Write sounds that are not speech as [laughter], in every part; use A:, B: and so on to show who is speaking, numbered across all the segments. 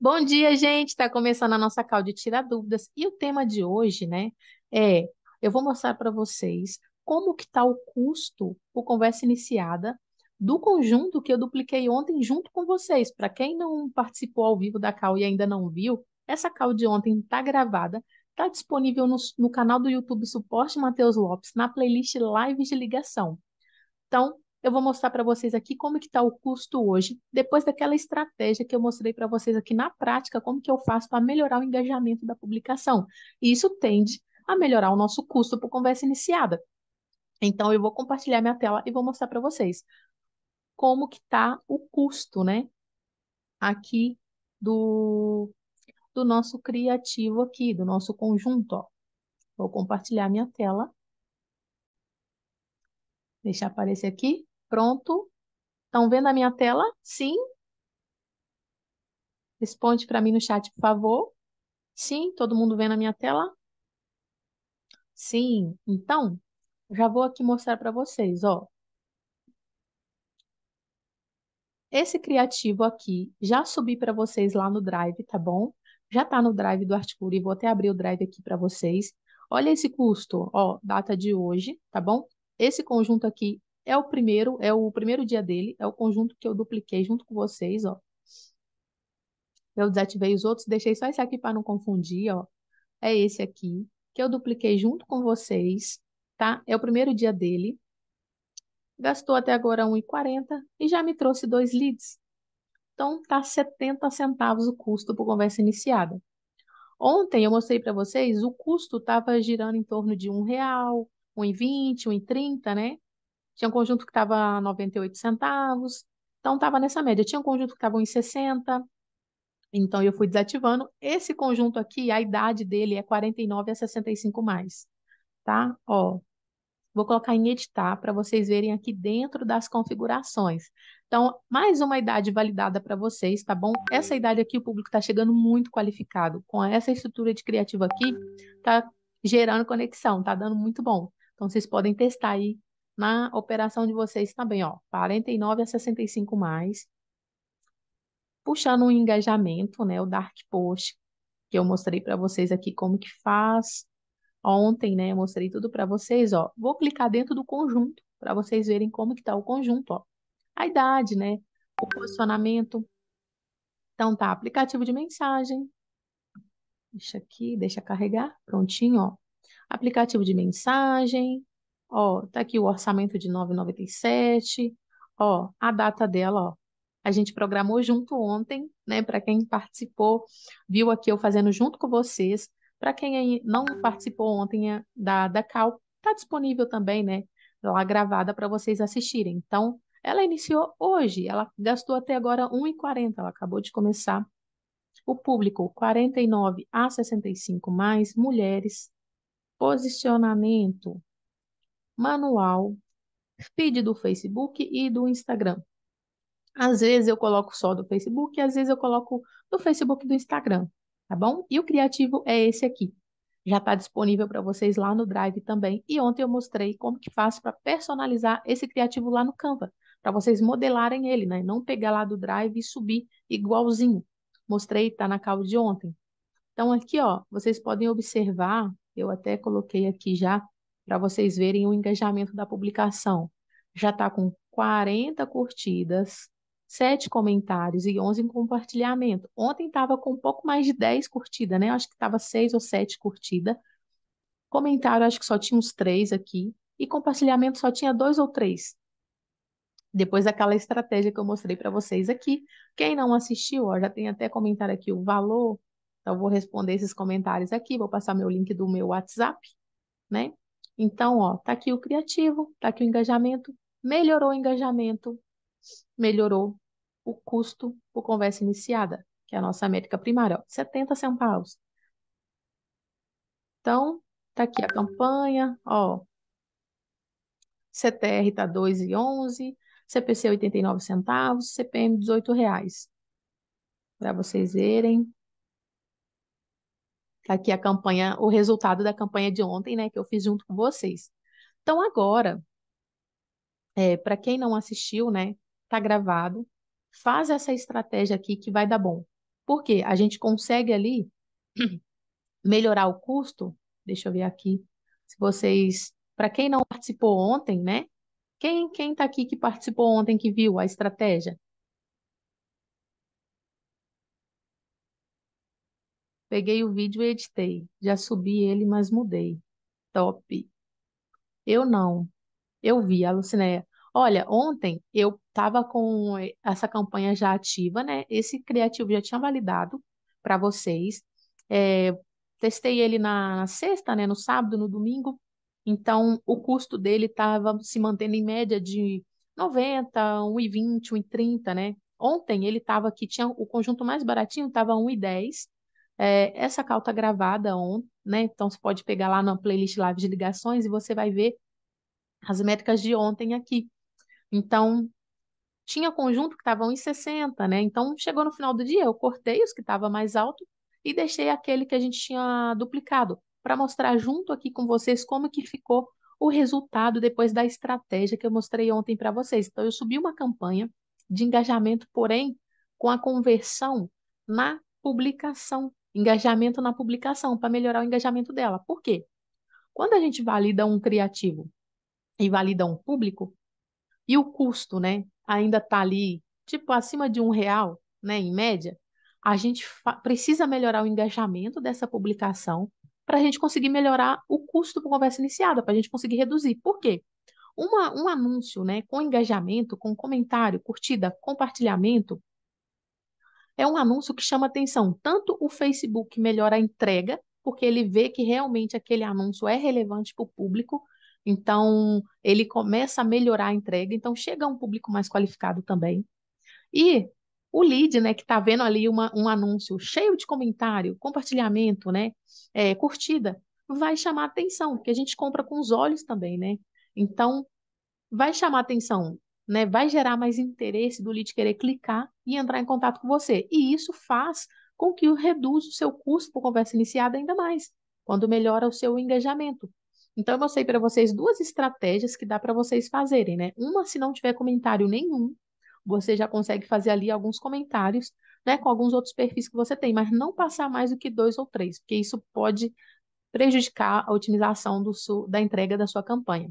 A: Bom dia, gente! Está começando a nossa call de Tira Dúvidas. E o tema de hoje, né, é... Eu vou mostrar para vocês como que está o custo por conversa iniciada do conjunto que eu dupliquei ontem junto com vocês. Para quem não participou ao vivo da call e ainda não viu, essa call de ontem está gravada, está disponível no, no canal do YouTube Suporte Matheus Lopes, na playlist Lives de Ligação. Então, eu vou mostrar para vocês aqui como que está o custo hoje, depois daquela estratégia que eu mostrei para vocês aqui na prática, como que eu faço para melhorar o engajamento da publicação. E isso tende a melhorar o nosso custo por conversa iniciada. Então, eu vou compartilhar minha tela e vou mostrar para vocês como que está o custo, né? Aqui do, do nosso criativo aqui, do nosso conjunto, ó. Vou compartilhar minha tela. Deixar aparecer aqui. Pronto? Estão vendo a minha tela? Sim? Responde para mim no chat, por favor. Sim? Todo mundo vendo a minha tela? Sim. Então, já vou aqui mostrar para vocês, ó. Esse criativo aqui, já subi para vocês lá no Drive, tá bom? Já está no Drive do Articulo e vou até abrir o Drive aqui para vocês. Olha esse custo, ó, data de hoje, tá bom? Esse conjunto aqui é o primeiro, é o primeiro dia dele, é o conjunto que eu dupliquei junto com vocês, ó. Eu desativei os outros, deixei só esse aqui para não confundir, ó. É esse aqui, que eu dupliquei junto com vocês, tá? É o primeiro dia dele. Gastou até agora 1,40 e já me trouxe dois leads. Então, tá 70 centavos o custo por conversa iniciada. Ontem eu mostrei para vocês, o custo estava girando em torno de um real, um e vinte, um e trinta, né? Tinha um conjunto que estava 98 centavos, então estava nessa média. Tinha um conjunto que estava em 60, então eu fui desativando. Esse conjunto aqui, a idade dele é 49 a 65 mais, tá? Ó, vou colocar em editar para vocês verem aqui dentro das configurações. Então, mais uma idade validada para vocês, tá bom? Essa idade aqui o público está chegando muito qualificado. Com essa estrutura de criativo aqui, tá gerando conexão, tá dando muito bom. Então, vocês podem testar aí na operação de vocês também, ó, 49 a 65 mais, puxando um engajamento, né, o dark post que eu mostrei para vocês aqui como que faz. Ontem, né, eu mostrei tudo para vocês, ó. Vou clicar dentro do conjunto para vocês verem como que tá o conjunto, ó. A idade, né? O posicionamento. Então tá, aplicativo de mensagem. Deixa aqui, deixa carregar, prontinho, ó. Aplicativo de mensagem, Ó, tá aqui o orçamento de 9,97. Ó, a data dela, ó. A gente programou junto ontem, né? Para quem participou, viu aqui eu fazendo junto com vocês. Para quem não participou ontem é, da, da Cal, tá disponível também, né? Lá gravada para vocês assistirem. Então, ela iniciou hoje, ela gastou até agora 1,40, ela acabou de começar. O público 49 a 65 mais mulheres. Posicionamento manual, feed do Facebook e do Instagram. Às vezes eu coloco só do Facebook, às vezes eu coloco do Facebook e do Instagram, tá bom? E o criativo é esse aqui. Já está disponível para vocês lá no Drive também. E ontem eu mostrei como que faço para personalizar esse criativo lá no Canva, para vocês modelarem ele, né? Não pegar lá do Drive e subir igualzinho. Mostrei, tá na call de ontem. Então aqui, ó, vocês podem observar, eu até coloquei aqui já para vocês verem o engajamento da publicação. Já está com 40 curtidas, 7 comentários e 11 compartilhamento. Ontem estava com um pouco mais de 10 curtidas, né? Acho que estava 6 ou 7 curtidas. Comentário, acho que só tinha uns 3 aqui. E compartilhamento só tinha 2 ou 3. Depois daquela estratégia que eu mostrei para vocês aqui. Quem não assistiu, ó, já tem até comentário aqui o valor. Então, eu vou responder esses comentários aqui. Vou passar meu link do meu WhatsApp, né? Então, ó, tá aqui o criativo, tá aqui o engajamento, melhorou o engajamento, melhorou o custo por conversa iniciada, que é a nossa métrica primária, ó, 70 centavos. Então, tá aqui a campanha, ó. CTR tá 2,11, CPC 89 centavos, CPM 18 reais. Para vocês verem Tá aqui a campanha, o resultado da campanha de ontem, né, que eu fiz junto com vocês. Então agora, é, para quem não assistiu, né, está gravado, faz essa estratégia aqui que vai dar bom. Por quê? A gente consegue ali [clears throat] melhorar o custo. Deixa eu ver aqui. Se vocês, para quem não participou ontem, né? Quem quem tá aqui que participou ontem que viu a estratégia? Peguei o vídeo e editei. Já subi ele, mas mudei. Top. Eu não. Eu vi, alucineia. Olha, ontem eu estava com essa campanha já ativa, né? Esse criativo já tinha validado para vocês. É, testei ele na sexta, né? No sábado, no domingo. Então, o custo dele estava se mantendo em média de 90, 1,20, 1,30, né? Ontem ele estava aqui, tinha o conjunto mais baratinho, estava 1,10 é, essa call tá gravada ontem, né? Então você pode pegar lá na playlist live de ligações e você vai ver as métricas de ontem aqui. Então, tinha conjunto que estavam em 60, né? Então, chegou no final do dia, eu cortei os que estavam mais alto e deixei aquele que a gente tinha duplicado, para mostrar junto aqui com vocês como que ficou o resultado depois da estratégia que eu mostrei ontem para vocês. Então, eu subi uma campanha de engajamento, porém, com a conversão na publicação engajamento na publicação, para melhorar o engajamento dela. Por quê? Quando a gente valida um criativo e valida um público, e o custo, né, ainda está ali, tipo, acima de um real, né, em média, a gente precisa melhorar o engajamento dessa publicação para a gente conseguir melhorar o custo para conversa iniciada, para a gente conseguir reduzir. Por quê? Uma, um anúncio né, com engajamento, com comentário, curtida, compartilhamento, é um anúncio que chama atenção. Tanto o Facebook melhora a entrega, porque ele vê que realmente aquele anúncio é relevante para o público, então ele começa a melhorar a entrega, então chega a um público mais qualificado também. E o lead, né, que está vendo ali uma, um anúncio cheio de comentário, compartilhamento, né, é, curtida, vai chamar atenção, porque a gente compra com os olhos também, né? Então, vai chamar atenção né? Vai gerar mais interesse do lead querer clicar e entrar em contato com você. E isso faz com que reduza o seu custo por conversa iniciada ainda mais, quando melhora o seu engajamento. Então, eu mostrei para vocês duas estratégias que dá para vocês fazerem, né? Uma, se não tiver comentário nenhum, você já consegue fazer ali alguns comentários, né, com alguns outros perfis que você tem, mas não passar mais do que dois ou três, porque isso pode prejudicar a otimização do, da entrega da sua campanha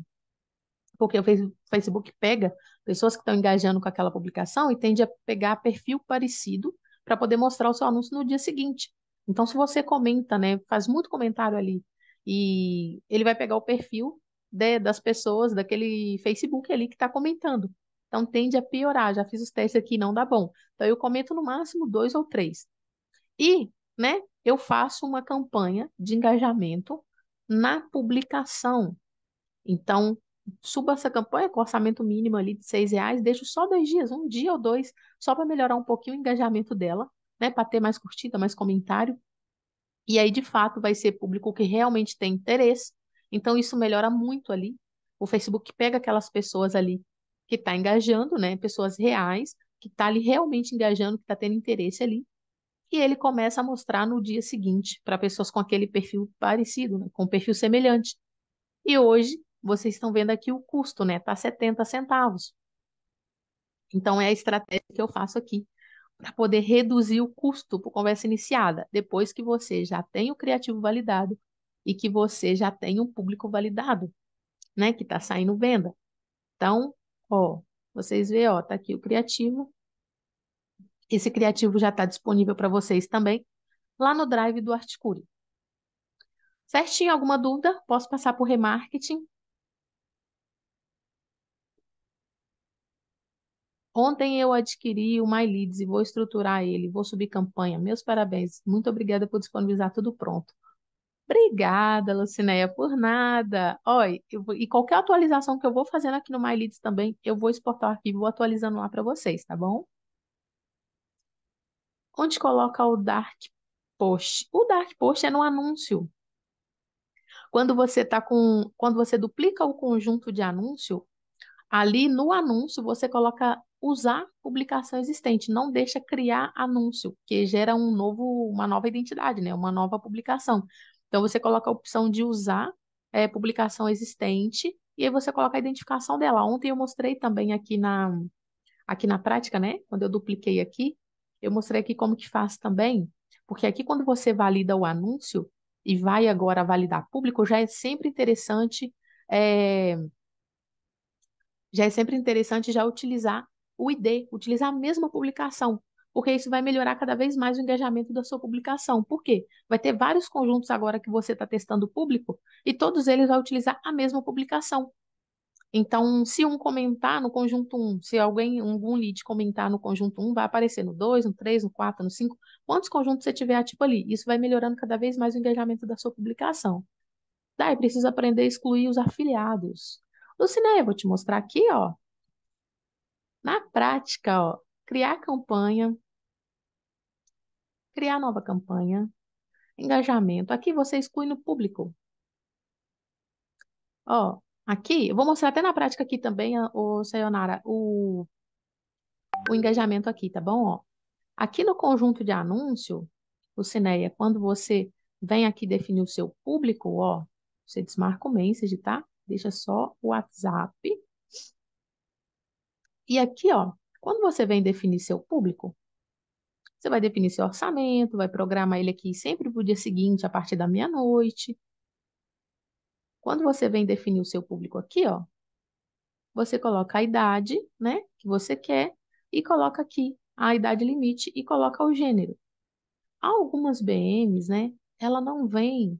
A: porque o Facebook pega pessoas que estão engajando com aquela publicação e tende a pegar perfil parecido para poder mostrar o seu anúncio no dia seguinte. Então, se você comenta, né, faz muito comentário ali e ele vai pegar o perfil de, das pessoas daquele Facebook ali que está comentando. Então, tende a piorar. Já fiz os testes aqui, não dá bom. Então, eu comento no máximo dois ou três. E, né, eu faço uma campanha de engajamento na publicação. Então, suba essa campanha com orçamento mínimo ali de seis reais, deixo só dois dias, um dia ou dois, só para melhorar um pouquinho o engajamento dela, né? Para ter mais curtida, mais comentário. E aí, de fato, vai ser público que realmente tem interesse. Então, isso melhora muito ali. O Facebook pega aquelas pessoas ali que está engajando, né? Pessoas reais, que está ali realmente engajando, que está tendo interesse ali. E ele começa a mostrar no dia seguinte para pessoas com aquele perfil parecido, né? com um perfil semelhante. E hoje vocês estão vendo aqui o custo, né? Tá 70 centavos. Então, é a estratégia que eu faço aqui para poder reduzir o custo por conversa iniciada, depois que você já tem o criativo validado e que você já tem um público validado, né? Que está saindo venda. Então, ó, vocês vê, ó, tá aqui o criativo. Esse criativo já está disponível para vocês também lá no Drive do Articure. Certinho, alguma dúvida? Posso passar por remarketing? Ontem eu adquiri o MyLeads e vou estruturar ele, vou subir campanha. Meus parabéns. Muito obrigada por disponibilizar tudo pronto. Obrigada, Lucinéia, por nada. Oi, e qualquer atualização que eu vou fazendo aqui no MyLeads também, eu vou exportar o arquivo, vou atualizando lá para vocês, tá bom? Onde coloca o Dark Post? O Dark Post é no anúncio. Quando você tá com, quando você duplica o conjunto de anúncio, ali no anúncio você coloca usar publicação existente, não deixa criar anúncio, que gera um novo, uma nova identidade, né? uma nova publicação. Então você coloca a opção de usar é, publicação existente e aí você coloca a identificação dela. Ontem eu mostrei também aqui na aqui na prática, né? Quando eu dupliquei aqui, eu mostrei aqui como que faz também, porque aqui quando você valida o anúncio e vai agora validar público, já é sempre interessante é, já é sempre interessante já utilizar o ID, utilizar a mesma publicação, porque isso vai melhorar cada vez mais o engajamento da sua publicação. Por quê? Vai ter vários conjuntos agora que você está testando público e todos eles vão utilizar a mesma publicação. Então, se um comentar no conjunto 1, se alguém, algum lead comentar no conjunto 1, vai aparecer no 2, no 3, no 4, no 5, quantos conjuntos você tiver ativo ali. Isso vai melhorando cada vez mais o engajamento da sua publicação. Daí, precisa aprender a excluir os afiliados. Lucine, eu vou te mostrar aqui, ó, na prática, ó, criar campanha, criar nova campanha, engajamento. Aqui você exclui no público. Ó, aqui, eu vou mostrar até na prática aqui também, o Sayonara, o, o engajamento aqui, tá bom? Ó, aqui no conjunto de anúncio, o Cineia, quando você vem aqui definir o seu público, ó, você desmarca o message, tá? Deixa só o WhatsApp. E aqui, ó, quando você vem definir seu público, você vai definir seu orçamento, vai programar ele aqui sempre para o dia seguinte, a partir da meia-noite. Quando você vem definir o seu público aqui, ó, você coloca a idade, né, que você quer, e coloca aqui a idade limite e coloca o gênero. Algumas BMs, né, ela não vem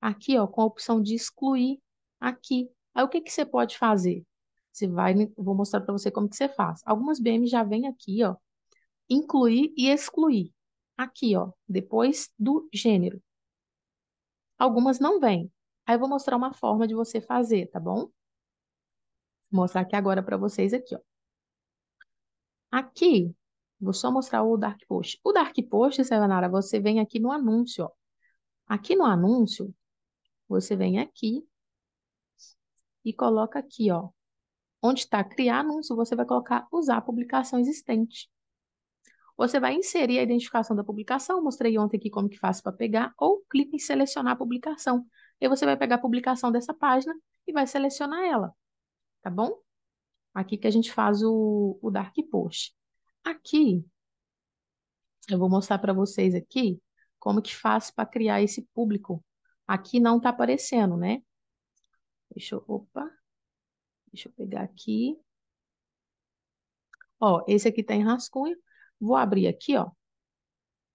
A: aqui, ó, com a opção de excluir aqui. Aí o que, que você pode fazer? Você vai, vou mostrar para você como que você faz. Algumas BM já vem aqui, ó, incluir e excluir. Aqui, ó, depois do gênero. Algumas não vêm. Aí eu vou mostrar uma forma de você fazer, tá bom? Vou mostrar aqui agora para vocês aqui, ó. Aqui, vou só mostrar o Dark Post. O Dark Post, Selenara, você vem aqui no anúncio, ó. Aqui no anúncio, você vem aqui e coloca aqui, ó, onde está criar anúncio, você vai colocar usar a publicação existente. Você vai inserir a identificação da publicação, mostrei ontem aqui como que faço para pegar, ou clique em selecionar a publicação. E você vai pegar a publicação dessa página e vai selecionar ela, tá bom? Aqui que a gente faz o, o Dark Post. Aqui, eu vou mostrar para vocês aqui como que faz para criar esse público. Aqui não está aparecendo, né? Deixa eu, opa, Deixa eu pegar aqui. Ó, esse aqui tá em rascunho. Vou abrir aqui, ó,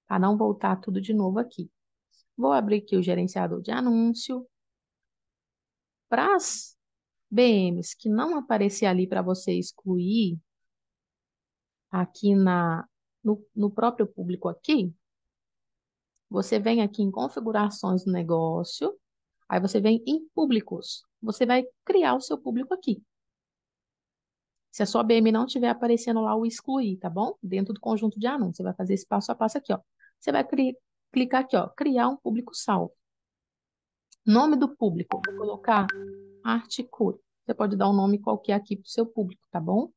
A: para não voltar tudo de novo aqui. Vou abrir aqui o gerenciador de anúncio. Para as BMs que não aparecer ali para você excluir, aqui na, no, no próprio público aqui, você vem aqui em configurações do negócio, aí você vem em públicos você vai criar o seu público aqui. Se a sua BM não estiver aparecendo lá, o excluir, tá bom? Dentro do conjunto de anúncios, você vai fazer esse passo a passo aqui, ó. Você vai clicar aqui, ó, criar um público salvo. Nome do público, vou colocar Articure. Você pode dar um nome qualquer aqui para o seu público, tá bom?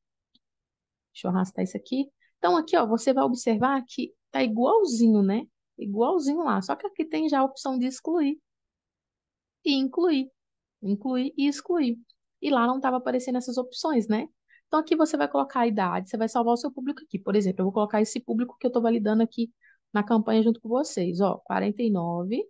A: Deixa eu arrastar isso aqui. Então, aqui, ó, você vai observar que tá igualzinho, né? Igualzinho lá, só que aqui tem já a opção de excluir e incluir incluir e excluir. E lá não estava aparecendo essas opções, né? Então aqui você vai colocar a idade, você vai salvar o seu público aqui. Por exemplo, eu vou colocar esse público que eu estou validando aqui na campanha junto com vocês, ó, 49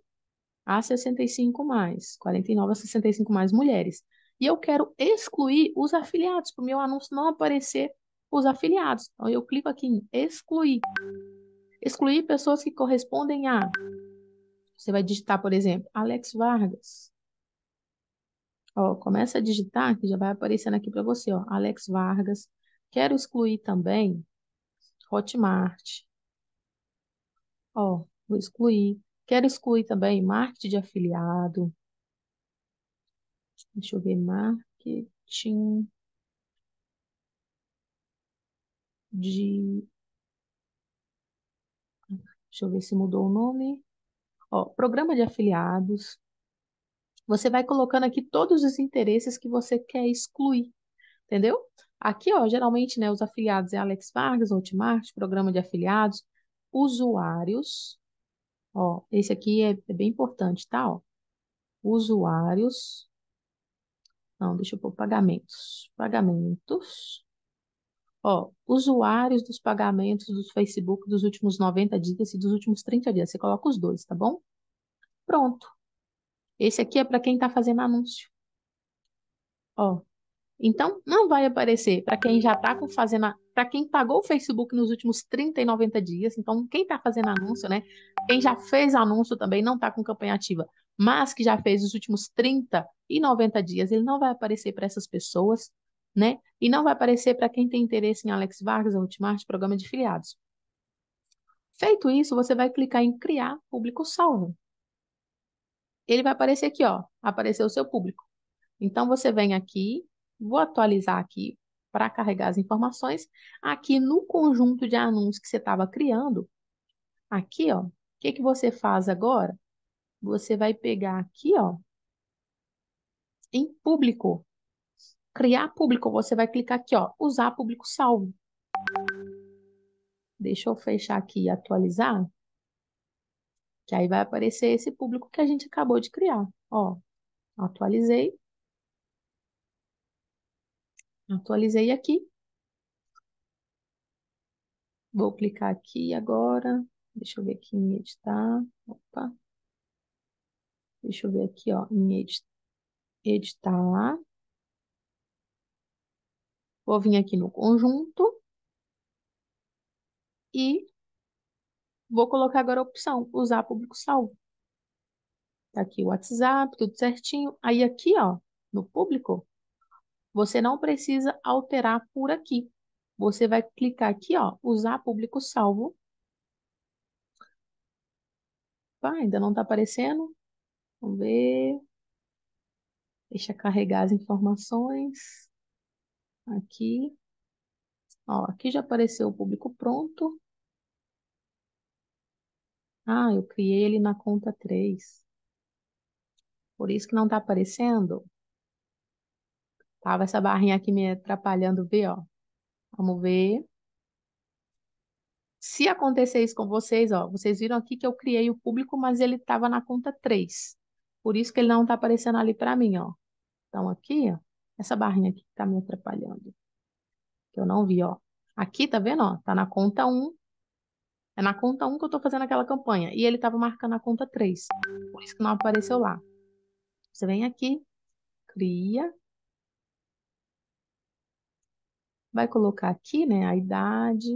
A: a 65 mais, 49 a 65 mais mulheres. E eu quero excluir os afiliados, para o meu anúncio não aparecer os afiliados. Então eu clico aqui em excluir. Excluir pessoas que correspondem a. Você vai digitar, por exemplo, Alex Vargas. Ó, começa a digitar, que já vai aparecendo aqui para você, ó, Alex Vargas. Quero excluir também Hotmart. Ó, vou excluir. Quero excluir também marketing de afiliado. Deixa eu ver, marketing de... Deixa eu ver se mudou o nome. Ó, programa de afiliados. Você vai colocando aqui todos os interesses que você quer excluir, entendeu? Aqui, ó, geralmente, né, os afiliados é Alex Vargas, Hotmart, programa de afiliados, usuários, ó, esse aqui é, é bem importante, tá, ó, usuários, não, deixa eu pôr pagamentos, pagamentos, ó, usuários dos pagamentos do Facebook dos últimos 90 dias e dos últimos 30 dias, você coloca os dois, tá bom? Pronto. Esse aqui é para quem está fazendo anúncio. Ó, então não vai aparecer para quem já está fazendo, para quem pagou o Facebook nos últimos 30 e 90 dias. Então quem está fazendo anúncio, né? Quem já fez anúncio também não está com campanha ativa, mas que já fez os últimos 30 e 90 dias, ele não vai aparecer para essas pessoas, né? E não vai aparecer para quem tem interesse em Alex Vargas, Ultimate, programa de filiados. Feito isso, você vai clicar em criar público salvo ele vai aparecer aqui, ó, aparecer o seu público. Então, você vem aqui, vou atualizar aqui para carregar as informações. Aqui no conjunto de anúncios que você estava criando, aqui, ó, o que, que você faz agora? Você vai pegar aqui, ó, em público. Criar público, você vai clicar aqui, ó, usar público salvo. Deixa eu fechar aqui e atualizar. Que aí vai aparecer esse público que a gente acabou de criar. Ó, atualizei. Atualizei aqui. Vou clicar aqui agora. Deixa eu ver aqui em editar. Opa. Deixa eu ver aqui, ó, em editar. Vou vir aqui no conjunto e Vou colocar agora a opção usar público salvo. Tá aqui o WhatsApp, tudo certinho. Aí aqui, ó, no público, você não precisa alterar por aqui. Você vai clicar aqui, ó, usar público salvo. Opa, ainda não tá aparecendo. Vamos ver. Deixa carregar as informações. Aqui. Ó, aqui já apareceu o público pronto. Ah, eu criei ele na conta 3. Por isso que não tá aparecendo. Tava essa barrinha aqui me atrapalhando ver, ó. Vamos ver. Se acontecer isso com vocês, ó, vocês viram aqui que eu criei o público, mas ele estava na conta 3. Por isso que ele não está aparecendo ali para mim, ó. Então, aqui, ó, essa barrinha aqui que está me atrapalhando. Que eu não vi, ó. Aqui, tá vendo, ó? Tá na conta 1, é na conta 1 que eu estou fazendo aquela campanha. E ele estava marcando a conta 3. Por isso que não apareceu lá. Você vem aqui, cria. Vai colocar aqui, né, a idade,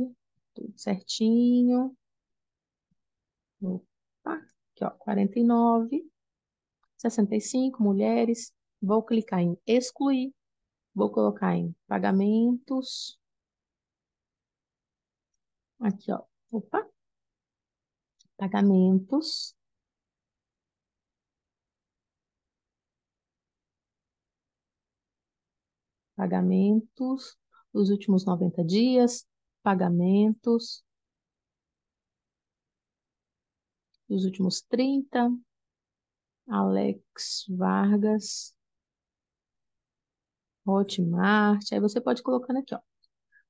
A: tudo certinho. Opa, aqui ó, 49, 65, mulheres. Vou clicar em excluir. Vou colocar em pagamentos. Aqui, ó, Opa, pagamentos. Pagamentos dos últimos 90 dias, pagamentos dos últimos 30. Alex Vargas, Hotmart. Aí você pode colocando aqui, ó.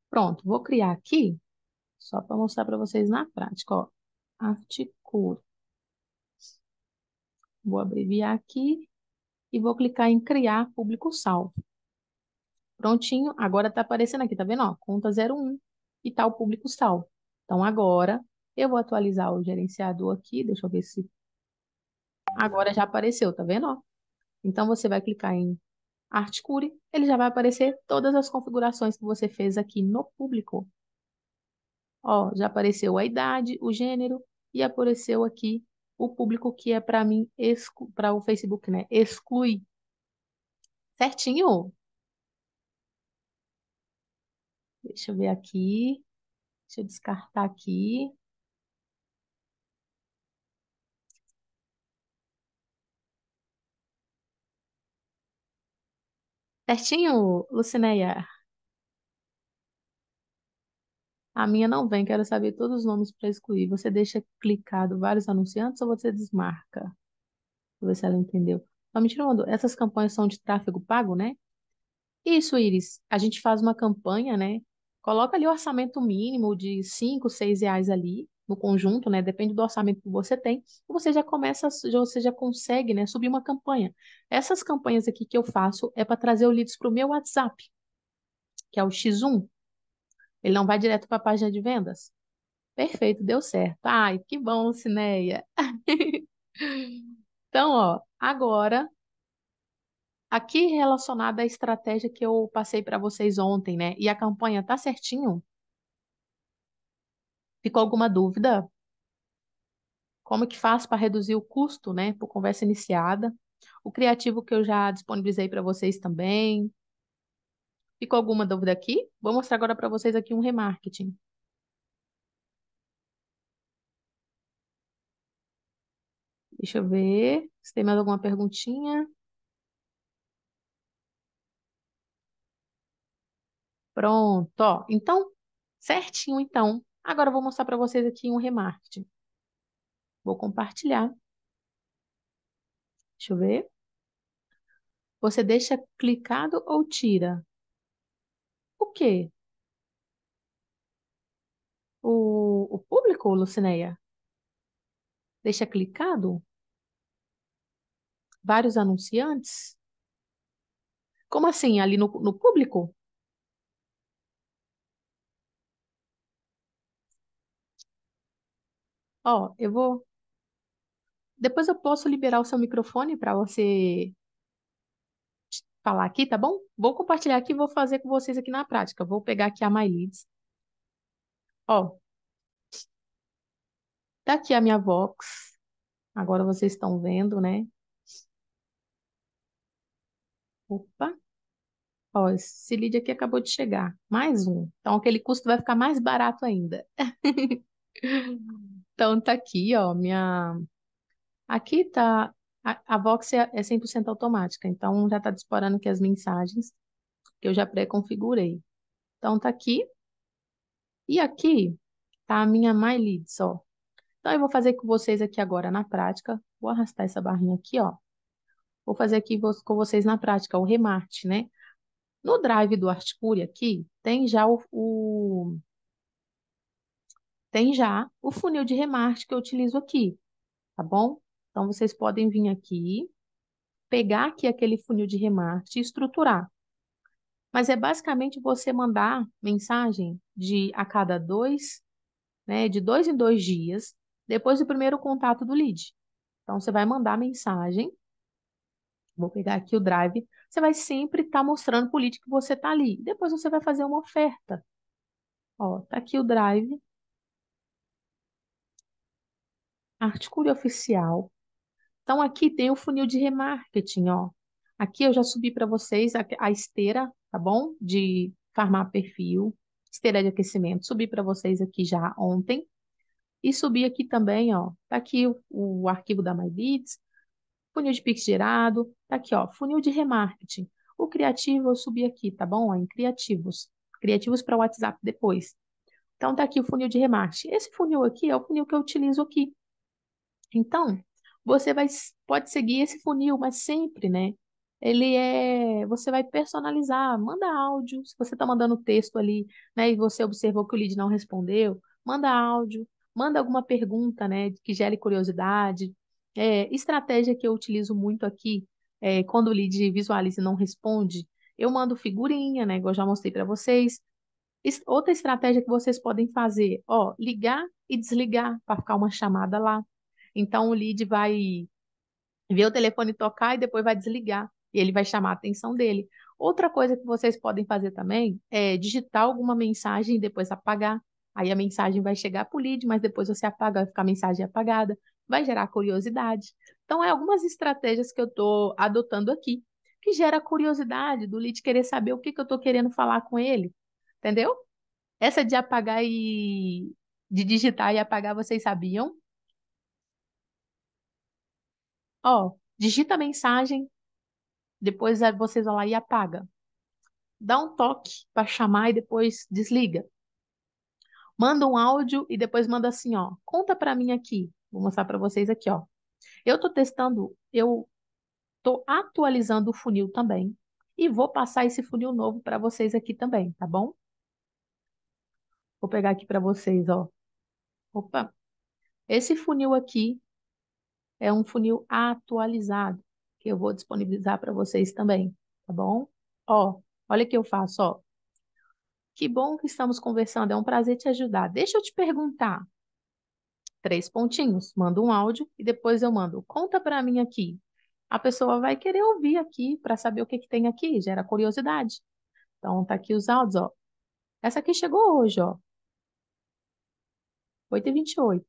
A: Pronto, vou criar aqui só para mostrar para vocês na prática, ó. Articula. Vou abreviar aqui e vou clicar em criar público salvo. Prontinho, agora está aparecendo aqui, tá vendo? Ó, conta 01 e tá o público salvo. Então agora eu vou atualizar o gerenciador aqui, deixa eu ver se agora já apareceu, tá vendo? Ó? Então você vai clicar em Articure, ele já vai aparecer todas as configurações que você fez aqui no público. Ó, já apareceu a idade, o gênero e apareceu aqui o público que é para mim, para o Facebook, né? Exclui. Certinho? Deixa eu ver aqui. Deixa eu descartar aqui. Certinho, Lucineia? A minha não vem, quero saber todos os nomes para excluir. Você deixa clicado vários anunciantes ou você desmarca? Vou ver se ela entendeu. Só me tirando, essas campanhas são de tráfego pago, né? Isso, Iris. A gente faz uma campanha, né? Coloca ali o orçamento mínimo de 5, 6 reais ali no conjunto, né? Depende do orçamento que você tem. Você já começa, você já consegue, né? Subir uma campanha. Essas campanhas aqui que eu faço é para trazer o leads para o meu WhatsApp, que é o X1. Ele não vai direto para a página de vendas? Perfeito, deu certo. Ai, que bom, Cineia. [laughs] então, ó, agora, aqui relacionada à estratégia que eu passei para vocês ontem, né? E a campanha tá certinho? Ficou alguma dúvida? Como que faz para reduzir o custo, né, por conversa iniciada? O criativo que eu já disponibilizei para vocês também. Ficou alguma dúvida aqui? Vou mostrar agora para vocês aqui um remarketing. Deixa eu ver se tem mais alguma perguntinha. Pronto, ó. Então, certinho, então. Agora eu vou mostrar para vocês aqui um remarketing. Vou compartilhar. Deixa eu ver. Você deixa clicado ou tira? O quê? O, o público, Lucineia? Deixa clicado? Vários anunciantes? Como assim? Ali no, no público? Ó, eu vou. Depois eu posso liberar o seu microfone para você falar aqui, tá bom? Vou compartilhar aqui e vou fazer com vocês aqui na prática. Vou pegar aqui a MyLeads. Ó, tá aqui a minha Vox. Agora vocês estão vendo, né? Opa. Ó, esse lead aqui acabou de chegar. Mais um. Então, aquele custo vai ficar mais barato ainda. [laughs] então, tá aqui, ó, minha... Aqui tá a, a Vox é, 100% é automática, então já está disparando aqui as mensagens que eu já pré-configurei. Então, tá aqui. E aqui tá a minha My Leads, ó. Então, eu vou fazer com vocês aqui agora na prática. Vou arrastar essa barrinha aqui, ó. Vou fazer aqui com vocês na prática o remate, né? No drive do Articure aqui, tem já o, o, Tem já o funil de remate que eu utilizo aqui, tá bom? Então, vocês podem vir aqui, pegar aqui aquele funil de remarketing e estruturar. Mas é basicamente você mandar mensagem de a cada dois, né, de dois em dois dias, depois do primeiro contato do lead. Então, você vai mandar mensagem. Vou pegar aqui o drive. Você vai sempre estar tá mostrando para o lead que você está ali. Depois você vai fazer uma oferta. Ó, tá aqui o drive. Articule oficial. Então, aqui tem o funil de remarketing, ó. Aqui eu já subi para vocês a, a, esteira, tá bom? De farmar perfil, esteira de aquecimento. Subi para vocês aqui já ontem. E subi aqui também, ó. Tá aqui o, o arquivo da MyBeats, funil de Pix gerado. Tá aqui, ó, funil de remarketing. O criativo eu subi aqui, tá bom? Ó, em criativos. Criativos para WhatsApp depois. Então, tá aqui o funil de remarketing. Esse funil aqui é o funil que eu utilizo aqui. Então, você vai, pode seguir esse funil, mas sempre, né? Ele é, você vai personalizar, manda áudio, se você está mandando texto ali, né, e você observou que o lead não respondeu, manda áudio, manda alguma pergunta, né, que gere curiosidade. É, estratégia que eu utilizo muito aqui, é, quando o lead visualiza e não responde, eu mando figurinha, né, igual eu já mostrei para vocês. Outra estratégia que vocês podem fazer, ó, ligar e desligar para ficar uma chamada lá. Então o lead vai ver o telefone tocar e depois vai desligar. E ele vai chamar a atenção dele. Outra coisa que vocês podem fazer também é digitar alguma mensagem e depois apagar. Aí a mensagem vai chegar para o lead, mas depois você apaga, vai ficar a mensagem apagada, vai gerar curiosidade. Então, é algumas estratégias que eu estou adotando aqui, que gera curiosidade do lead querer saber o que, que eu estou querendo falar com ele. Entendeu? Essa de apagar e de digitar e apagar, vocês sabiam? Ó, digita a mensagem, depois vocês vão lá e apaga. Dá um toque para chamar e depois desliga. Manda um áudio e depois manda assim, ó. Conta para mim aqui. Vou mostrar para vocês aqui, ó. Eu tô testando, eu tô atualizando o funil também e vou passar esse funil novo para vocês aqui também, tá bom? Vou pegar aqui para vocês, ó. Opa! Esse funil aqui é um funil atualizado, que eu vou disponibilizar para vocês também, tá bom? Ó, olha o que eu faço, ó. Que bom que estamos conversando, é um prazer te ajudar. Deixa eu te perguntar. Três pontinhos, mando um áudio e depois eu mando. Conta para mim aqui. A pessoa vai querer ouvir aqui para saber o que, que tem aqui, gera curiosidade. Então, tá aqui os áudios, ó. Essa aqui chegou hoje, ó. 8h28.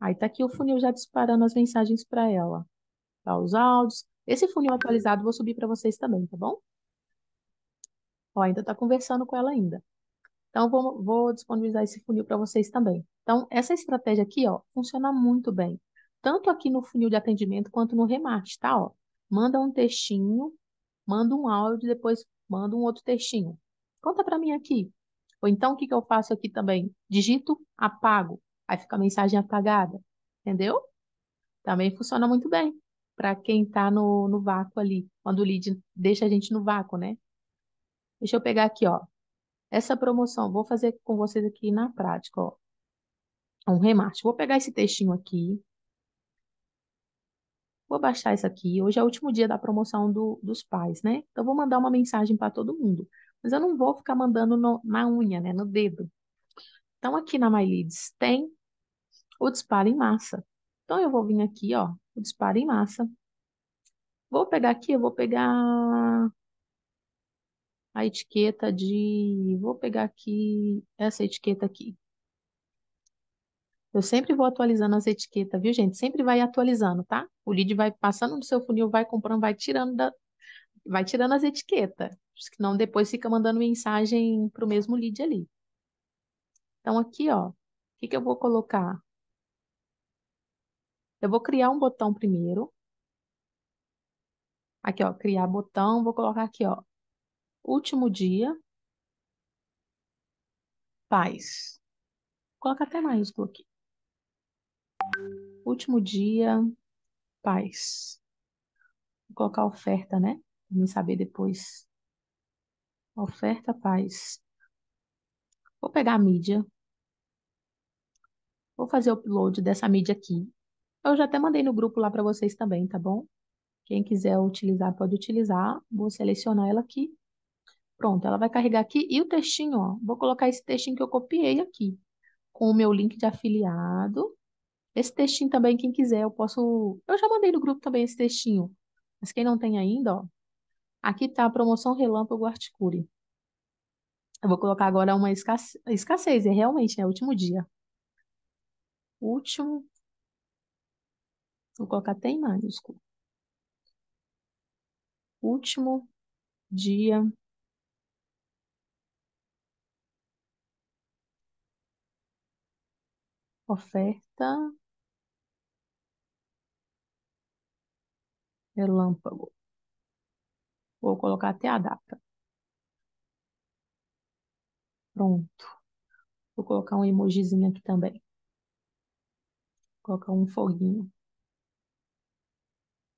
A: Aí tá aqui o funil já disparando as mensagens para ela. Tá os áudios. Esse funil atualizado vou subir para vocês também, tá bom? Ó, ainda tá conversando com ela ainda. Então vou, vou disponibilizar esse funil para vocês também. Então essa estratégia aqui, ó, funciona muito bem, tanto aqui no funil de atendimento quanto no remate, tá? Ó, manda um textinho, manda um áudio, depois manda um outro textinho. Conta para mim aqui. Ou então o que que eu faço aqui também? Digito, apago aí fica a mensagem apagada, entendeu? Também funciona muito bem para quem está no, no vácuo ali, quando o lead deixa a gente no vácuo, né? Deixa eu pegar aqui, ó. Essa promoção, vou fazer com vocês aqui na prática, ó. É um remate. Vou pegar esse textinho aqui. Vou baixar isso aqui. Hoje é o último dia da promoção do, dos pais, né? Então, vou mandar uma mensagem para todo mundo. Mas eu não vou ficar mandando no, na unha, né? No dedo. Então, aqui na MyLeads tem o disparo em massa. Então, eu vou vir aqui, ó, o disparo em massa. Vou pegar aqui, eu vou pegar a etiqueta de... Vou pegar aqui essa etiqueta aqui. Eu sempre vou atualizando as etiquetas, viu, gente? Sempre vai atualizando, tá? O lead vai passando no seu funil, vai comprando, vai tirando da... vai tirando as etiquetas. Senão depois fica mandando mensagem para o mesmo lead ali. Então, aqui, ó, o que, que eu vou colocar? Eu vou criar um botão primeiro. Aqui, ó, criar botão, vou colocar aqui, ó, último dia, paz. Coloca até maiúsculo aqui. Último dia, paz. Vou colocar oferta, né? Pra mim saber depois. Oferta, paz. Vou pegar a mídia. Vou fazer o upload dessa mídia aqui. Eu já até mandei no grupo lá para vocês também, tá bom? Quem quiser utilizar, pode utilizar. Vou selecionar ela aqui. Pronto, ela vai carregar aqui. E o textinho, ó. Vou colocar esse textinho que eu copiei aqui, com o meu link de afiliado. Esse textinho também, quem quiser, eu posso... Eu já mandei no grupo também esse textinho. Mas quem não tem ainda, ó. Aqui tá a promoção Relâmpago Articure. Eu vou colocar agora uma escassez, escassez é realmente, é o último dia. Último Vou colocar até em maiúsculo. Último dia oferta relâmpago. Vou colocar até a data. Pronto. Vou colocar um emojizinho aqui também. Vou colocar um foguinho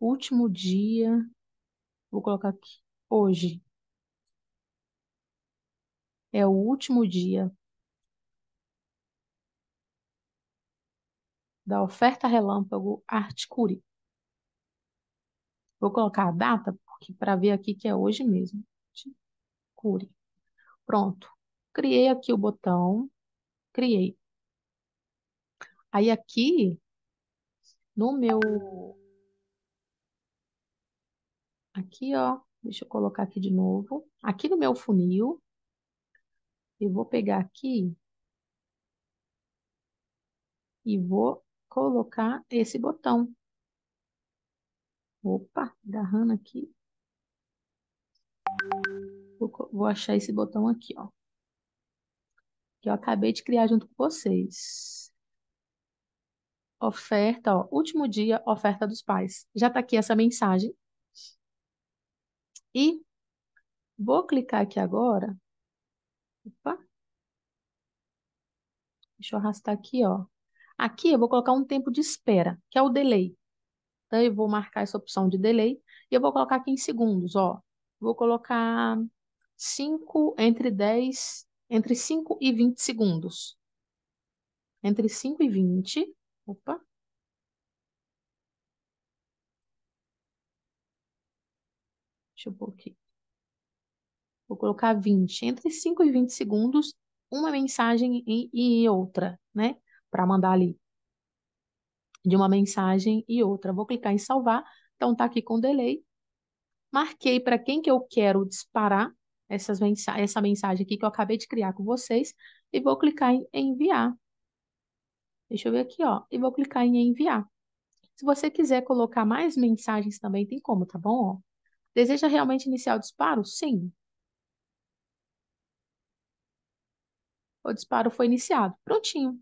A: último dia, vou colocar aqui, hoje. É o último dia da oferta relâmpago Articuri. Vou colocar a data porque para ver aqui que é hoje mesmo. Articuri. Pronto. Criei aqui o botão. Criei. Aí aqui no meu aqui, ó, deixa eu colocar aqui de novo, aqui no meu funil, eu vou pegar aqui e vou colocar esse botão. Opa, agarrando aqui. Vou, vou achar esse botão aqui, ó. Que eu acabei de criar junto com vocês. Oferta, ó. Último dia, oferta dos pais. Já tá aqui essa mensagem e vou clicar aqui agora. Opa. Deixa eu arrastar aqui, ó. Aqui eu vou colocar um tempo de espera, que é o delay. Então, eu vou marcar essa opção de delay e eu vou colocar aqui em segundos, ó. Vou colocar 5 entre 10, entre 5 e 20 segundos. Entre 5 e 20, opa, Deixa eu pôr aqui. Vou colocar 20. Entre 5 e 20 segundos, uma mensagem e, e outra, né? Para mandar ali. De uma mensagem e outra. Vou clicar em salvar. Então, tá aqui com delay. Marquei para quem que eu quero disparar essas mensa essa mensagem aqui que eu acabei de criar com vocês. E vou clicar em enviar. Deixa eu ver aqui, ó. E vou clicar em enviar. Se você quiser colocar mais mensagens também, tem como, tá bom? Ó, Deseja realmente iniciar o disparo? Sim. O disparo foi iniciado. Prontinho.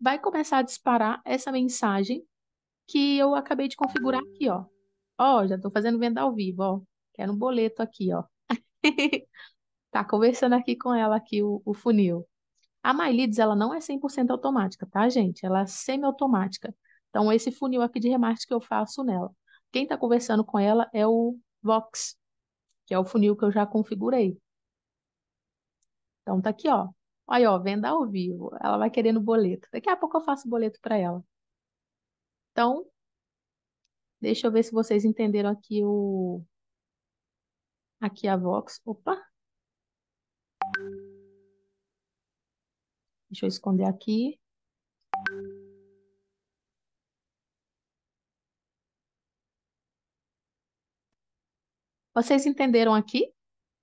A: Vai começar a disparar essa mensagem que eu acabei de configurar aqui, ó. Ó, já estou fazendo venda ao vivo, ó. Quero um boleto aqui, ó. [laughs] tá conversando aqui com ela aqui o, o funil. A MyLeads, ela não é 100% automática, tá, gente? Ela é semi-automática. Então, esse funil aqui de remate que eu faço nela. Quem está conversando com ela é o Vox, que é o funil que eu já configurei. Então tá aqui, ó. Aí, ó, venda ao vivo. Ela vai querendo boleto. Daqui a pouco eu faço boleto para ela. Então, deixa eu ver se vocês entenderam aqui o aqui a Vox. Opa. Deixa eu esconder aqui. Vocês entenderam aqui?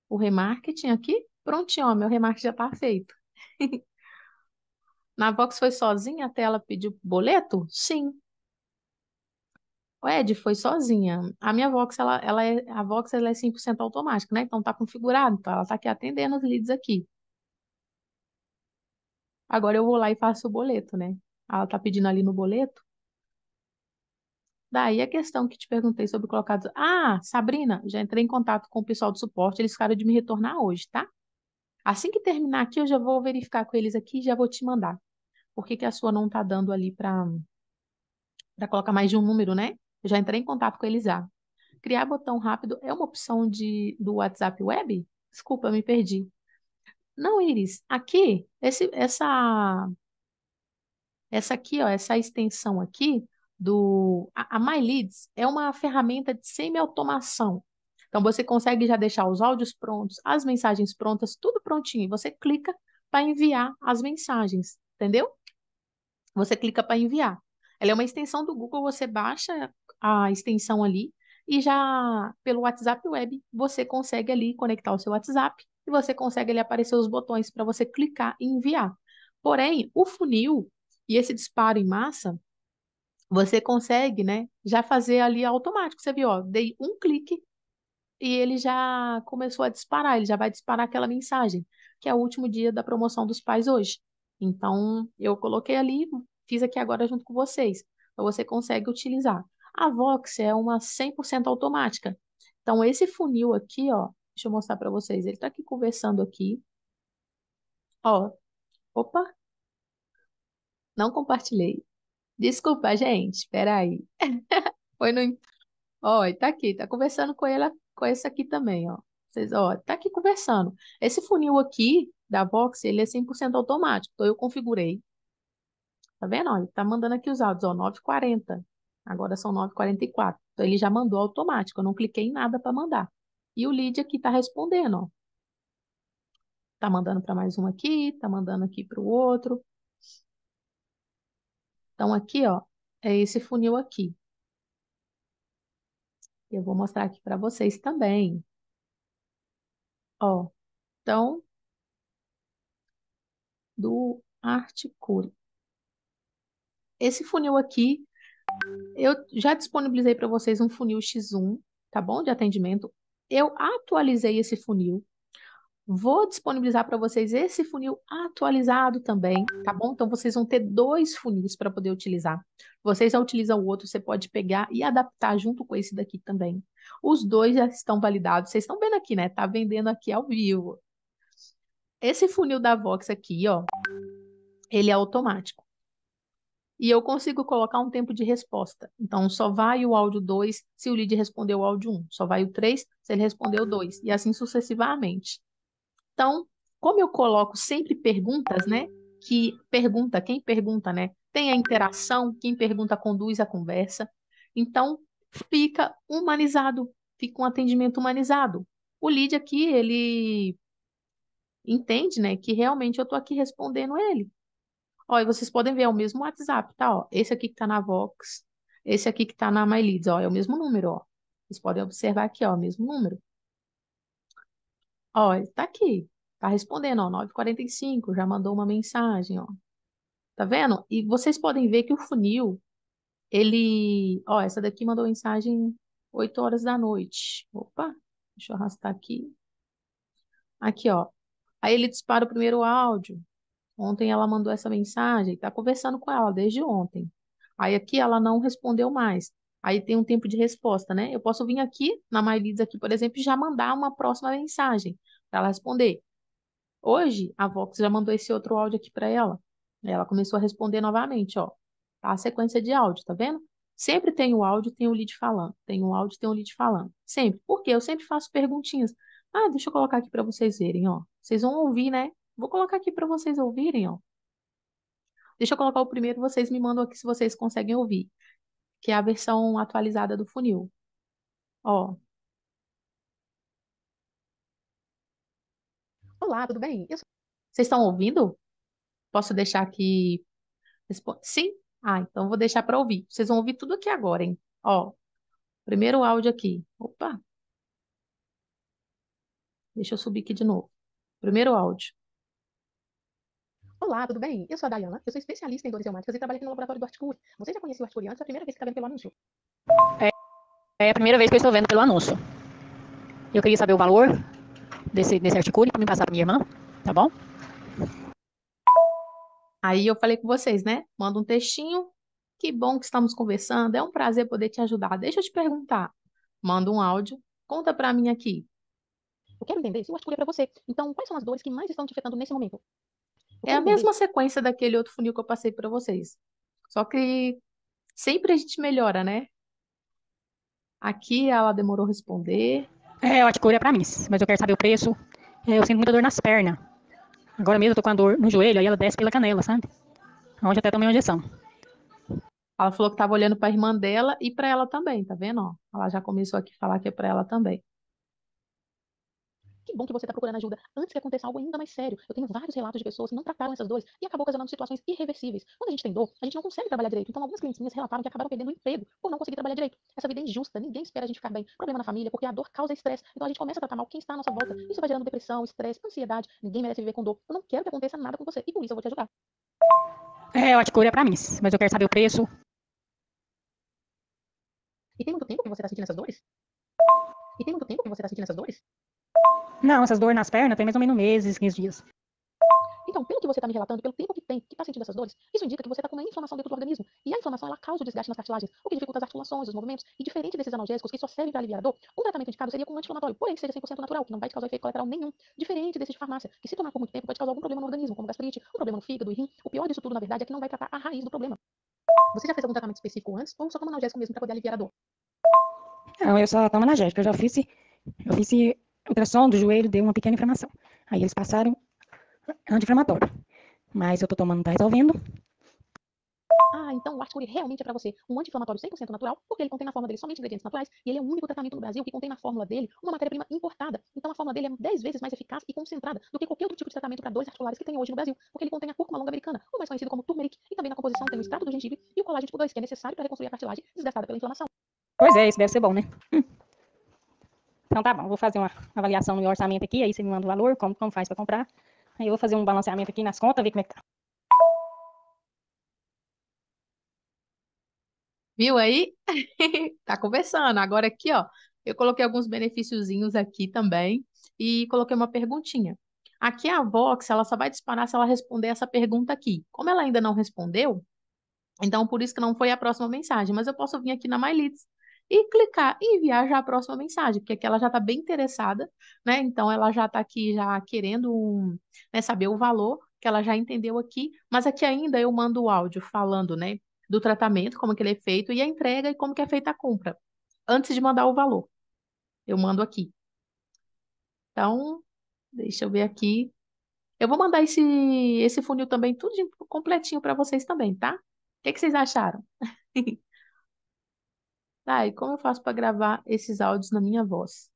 A: O remarketing aqui? Prontinho, ó, meu remarketing já está feito. [laughs] Na Vox foi sozinha até ela pedir boleto? Sim. O Ed foi sozinha. A minha Vox, ela, ela é, a Vox ela é 100% automática, né? Então está configurado, então ela está aqui atendendo os leads aqui. Agora eu vou lá e faço o boleto, né? Ela está pedindo ali no boleto. Daí a questão que te perguntei sobre colocados. Ah, Sabrina, já entrei em contato com o pessoal do suporte, eles ficaram de me retornar hoje, tá? Assim que terminar aqui, eu já vou verificar com eles aqui e já vou te mandar. Por que, que a sua não tá dando ali para para colocar mais de um número, né? Eu já entrei em contato com eles já. Criar botão rápido é uma opção de do WhatsApp Web? Desculpa, eu me perdi. Não, Iris, aqui esse, essa essa aqui, ó, essa extensão aqui, do. A, a MyLeads é uma ferramenta de semi-automação. Então, você consegue já deixar os áudios prontos, as mensagens prontas, tudo prontinho. Você clica para enviar as mensagens, entendeu? Você clica para enviar. Ela é uma extensão do Google, você baixa a extensão ali e já pelo WhatsApp Web você consegue ali conectar o seu WhatsApp e você consegue ali aparecer os botões para você clicar e enviar. Porém, o funil e esse disparo em massa, você consegue, né, já fazer ali automático. Você viu, ó, dei um clique e ele já começou a disparar, ele já vai disparar aquela mensagem, que é o último dia da promoção dos pais hoje. Então, eu coloquei ali, fiz aqui agora junto com vocês. Então, você consegue utilizar. A Vox é uma 100% automática. Então, esse funil aqui, ó, deixa eu mostrar para vocês. Ele está aqui conversando aqui. Ó, opa, não compartilhei. Desculpa, gente, peraí. [laughs] Foi no. Ó, tá aqui, tá conversando com ela, com esse aqui também, ó. Vocês, ó, tá aqui conversando. Esse funil aqui da Vox, ele é 100% automático, então eu configurei. Tá vendo? Ó, ele tá mandando aqui os áudios, ó, 9h40. Agora são 9h44. Então ele já mandou automático, eu não cliquei em nada para mandar. E o lead aqui tá respondendo, ó. Tá mandando para mais um aqui, tá mandando aqui para o outro. Então, aqui, ó, é esse funil aqui. Eu vou mostrar aqui para vocês também. Ó, então, do Articure. Esse funil aqui, eu já disponibilizei para vocês um funil X1, tá bom? De atendimento. Eu atualizei esse funil. Vou disponibilizar para vocês esse funil atualizado também, tá bom? Então vocês vão ter dois funis para poder utilizar. Vocês já utilizam o outro, você pode pegar e adaptar junto com esse daqui também. Os dois já estão validados. Vocês estão vendo aqui, né? Tá vendendo aqui ao vivo. Esse funil da Vox aqui, ó, ele é automático. E eu consigo colocar um tempo de resposta. Então, só vai o áudio 2 se o lead respondeu o áudio 1. Um. Só vai o 3 se ele respondeu o 2. E assim sucessivamente. Então, como eu coloco sempre perguntas, né? Que pergunta, quem pergunta, né? Tem a interação, quem pergunta conduz a conversa. Então, fica humanizado, fica um atendimento humanizado. O lead aqui, ele entende, né, que realmente eu estou aqui respondendo ele. Ó, e vocês podem ver, é o mesmo WhatsApp, tá? Ó, esse aqui que está na Vox, esse aqui que está na MyLeads, ó, é o mesmo número, ó. Vocês podem observar aqui, ó, é o mesmo número. Ó, ele tá aqui, tá respondendo, ó, 9h45, já mandou uma mensagem, ó. Tá vendo? E vocês podem ver que o funil, ele, ó, essa daqui mandou mensagem 8 horas da noite. Opa, deixa eu arrastar aqui. Aqui, ó. Aí ele dispara o primeiro áudio. Ontem ela mandou essa mensagem, tá conversando com ela desde ontem. Aí aqui ela não respondeu mais. Aí tem um tempo de resposta, né? Eu posso vir aqui na MyLeads aqui, por exemplo, e já mandar uma próxima mensagem para ela responder. Hoje, a Vox já mandou esse outro áudio aqui para ela. Ela começou a responder novamente, ó. Tá a sequência de áudio, tá vendo? Sempre tem o áudio, tem o lead falando. Tem o áudio, tem o lead falando. Sempre. Por quê? Eu sempre faço perguntinhas. Ah, deixa eu colocar aqui para vocês verem, ó. Vocês vão ouvir, né? Vou colocar aqui para vocês ouvirem, ó. Deixa eu colocar o primeiro, vocês me mandam aqui se vocês conseguem ouvir que é a versão atualizada do funil. Ó, olá, tudo bem? Eu sou- Vocês estão ouvindo? Posso deixar aqui? Sim? Ah, então vou deixar para ouvir. Vocês vão ouvir tudo aqui agora, hein? Ó, primeiro áudio aqui. Opa, deixa eu subir aqui de novo. Primeiro áudio.
B: Olá, tudo bem? Eu sou a Dayana, eu sou especialista em dores reumáticas e trabalho aqui no laboratório do Articure. Você já conheceu o Articure antes? É a primeira vez que está vendo pelo anúncio? É, é, a primeira vez que eu estou vendo pelo anúncio. Eu queria saber o valor desse, desse Articure para me passar para minha irmã, tá bom? Aí eu falei com vocês, né?
A: Manda um textinho. Que bom que estamos conversando. É um prazer poder te ajudar. Deixa eu te perguntar. Manda um áudio. Conta para mim aqui. Eu quero entender se o Articure é para você. Então, quais são as dores que mais estão te afetando nesse momento? É a mesma sequência daquele outro funil que eu passei para vocês. Só que sempre a gente melhora, né?
B: Aqui ela demorou a responder. É, eu acho que é pra mim, mas eu quero saber o preço. É, eu sinto muita dor nas pernas. Agora mesmo eu tô com a dor no joelho, aí ela desce pela canela, sabe? Onde até tomei uma injeção. Ela falou que tava olhando pra irmã dela e pra ela também, tá vendo? Ó,
A: ela já começou aqui a falar que é pra ela também.
B: Que bom que você está procurando ajuda antes que aconteça algo ainda mais sério. Eu tenho vários relatos de pessoas que não trataram essas dores e acabou causando situações irreversíveis. Quando a gente tem dor, a gente não consegue trabalhar direito. Então, algumas clientes minhas relataram que acabaram perdendo o emprego por não conseguir trabalhar direito. Essa vida é injusta, ninguém espera a gente ficar bem. Problema na família, porque a dor causa estresse. Então, a gente começa a tratar mal quem está à nossa volta. Isso vai gerando depressão, estresse, ansiedade. Ninguém merece viver com dor. Eu não quero que aconteça nada com você e por isso eu vou te ajudar. É, eu acho que é pra mim, mas eu quero saber o preço. E tem muito tempo que você está sentindo essas dores? E tem muito tempo que você está sentindo essas dores? Não, essas dores nas pernas tem mais ou menos meses, 15 dias. Então, pelo que você está me relatando, pelo tempo que tem, que está sentindo essas dores, isso indica que você está com uma inflamação dentro do organismo. E a inflamação, ela causa o desgaste nas cartilagens, o que dificulta as articulações, os movimentos. E diferente desses analgésicos que só servem para aliviar a dor, um tratamento indicado seria com um anti-inflamatório, porém que seja 100% natural, que não vai te causar efeito colateral nenhum. Diferente desses de farmácia, que se tomar por muito tempo pode causar algum problema no organismo, como gastrite, um problema no fígado e rim. O pior disso tudo, na verdade, é que não vai tratar a raiz do problema. Você já fez algum tratamento específico antes ou só toma analgésico mesmo para poder aliviar a dor? Não, eu só tomo analgésico. Eu já fiz, eu fiz ultrassom do joelho deu uma pequena inflamação. Aí eles passaram anti-inflamatório. Mas eu tô tomando, tá resolvendo. Ah, então o Articuri realmente é para você um anti-inflamatório 100% natural, porque ele contém na fórmula dele somente ingredientes naturais e ele é o único tratamento no Brasil que contém na fórmula dele uma matéria-prima importada. Então a fórmula dele é 10 vezes mais eficaz e concentrada do que qualquer outro tipo de tratamento para dores articulares que tem hoje no Brasil, porque ele contém a cúrcuma longa americana, ou mais conhecido como turmeric, e também na composição tem o extrato do gengibre e o colágeno tipo 2, que é necessário para reconstruir a cartilagem desgastada pela inflamação. Pois é, isso deve ser bom, né? Hum. Então, tá bom, vou fazer uma avaliação no meu orçamento aqui, aí você me manda o valor, como, como faz para comprar. Aí eu vou fazer um balanceamento aqui nas contas, ver como é que tá. Viu aí? [laughs] tá conversando. Agora
A: aqui, ó, eu coloquei alguns benefíciozinhos aqui também e coloquei uma perguntinha. Aqui a Vox, ela só vai disparar se ela responder essa pergunta aqui. Como ela ainda não respondeu, então por isso que não foi a próxima mensagem, mas eu posso vir aqui na My e clicar em enviar já a próxima mensagem, porque aqui ela já está bem interessada, né? Então ela já está aqui já querendo né, saber o valor que ela já entendeu aqui, mas aqui ainda eu mando o áudio falando, né, do tratamento, como que ele é feito e a entrega e como que é feita a compra, antes de mandar o valor. Eu mando aqui. Então, deixa eu ver aqui. Eu vou mandar esse, esse funil também tudo completinho para vocês também, tá? O que, que vocês acharam? [laughs] Ah, e como eu faço para gravar esses áudios na minha voz?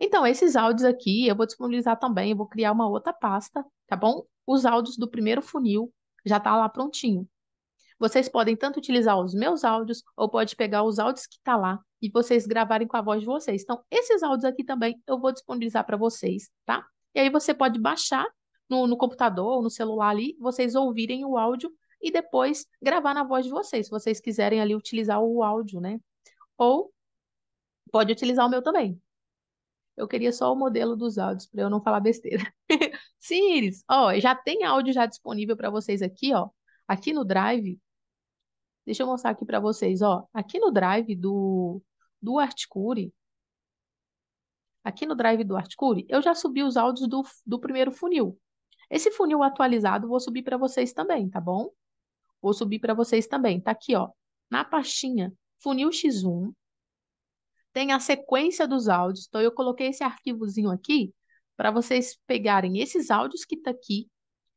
A: Então, esses áudios aqui eu vou disponibilizar também, eu vou criar uma outra pasta, tá bom? Os áudios do primeiro funil já está lá prontinho. Vocês podem tanto utilizar os meus áudios ou pode pegar os áudios que está lá e vocês gravarem com a voz de vocês. Então, esses áudios aqui também eu vou disponibilizar para vocês, tá? E aí você pode baixar no, no computador ou no celular ali, vocês ouvirem o áudio e depois gravar na voz de vocês, se vocês quiserem ali utilizar o áudio, né? Ou pode utilizar o meu também. Eu queria só o modelo dos áudios para eu não falar besteira. [laughs] Iris, ó, já tem áudio já disponível para vocês aqui, ó, aqui no Drive. Deixa eu mostrar aqui para vocês, ó, aqui no Drive do do Articure, aqui no Drive do Articure, eu já subi os áudios do, do primeiro funil. Esse funil atualizado vou subir para vocês também, tá bom? Vou subir para vocês também. Tá aqui, ó, na pastinha Funil X1. Tem a sequência dos áudios. Então, eu coloquei esse arquivozinho aqui para vocês pegarem esses áudios que tá aqui